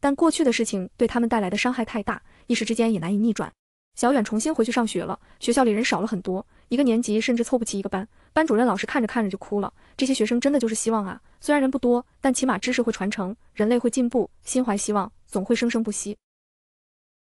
但过去的事情对他们带来的伤害太大，一时之间也难以逆转。小远重新回去上学了，学校里人少了很多，一个年级甚至凑不齐一个班。班主任老师看着看着就哭了，这些学生真的就是希望啊！虽然人不多，但起码知识会传承，人类会进步，心怀希望，总会生生不息。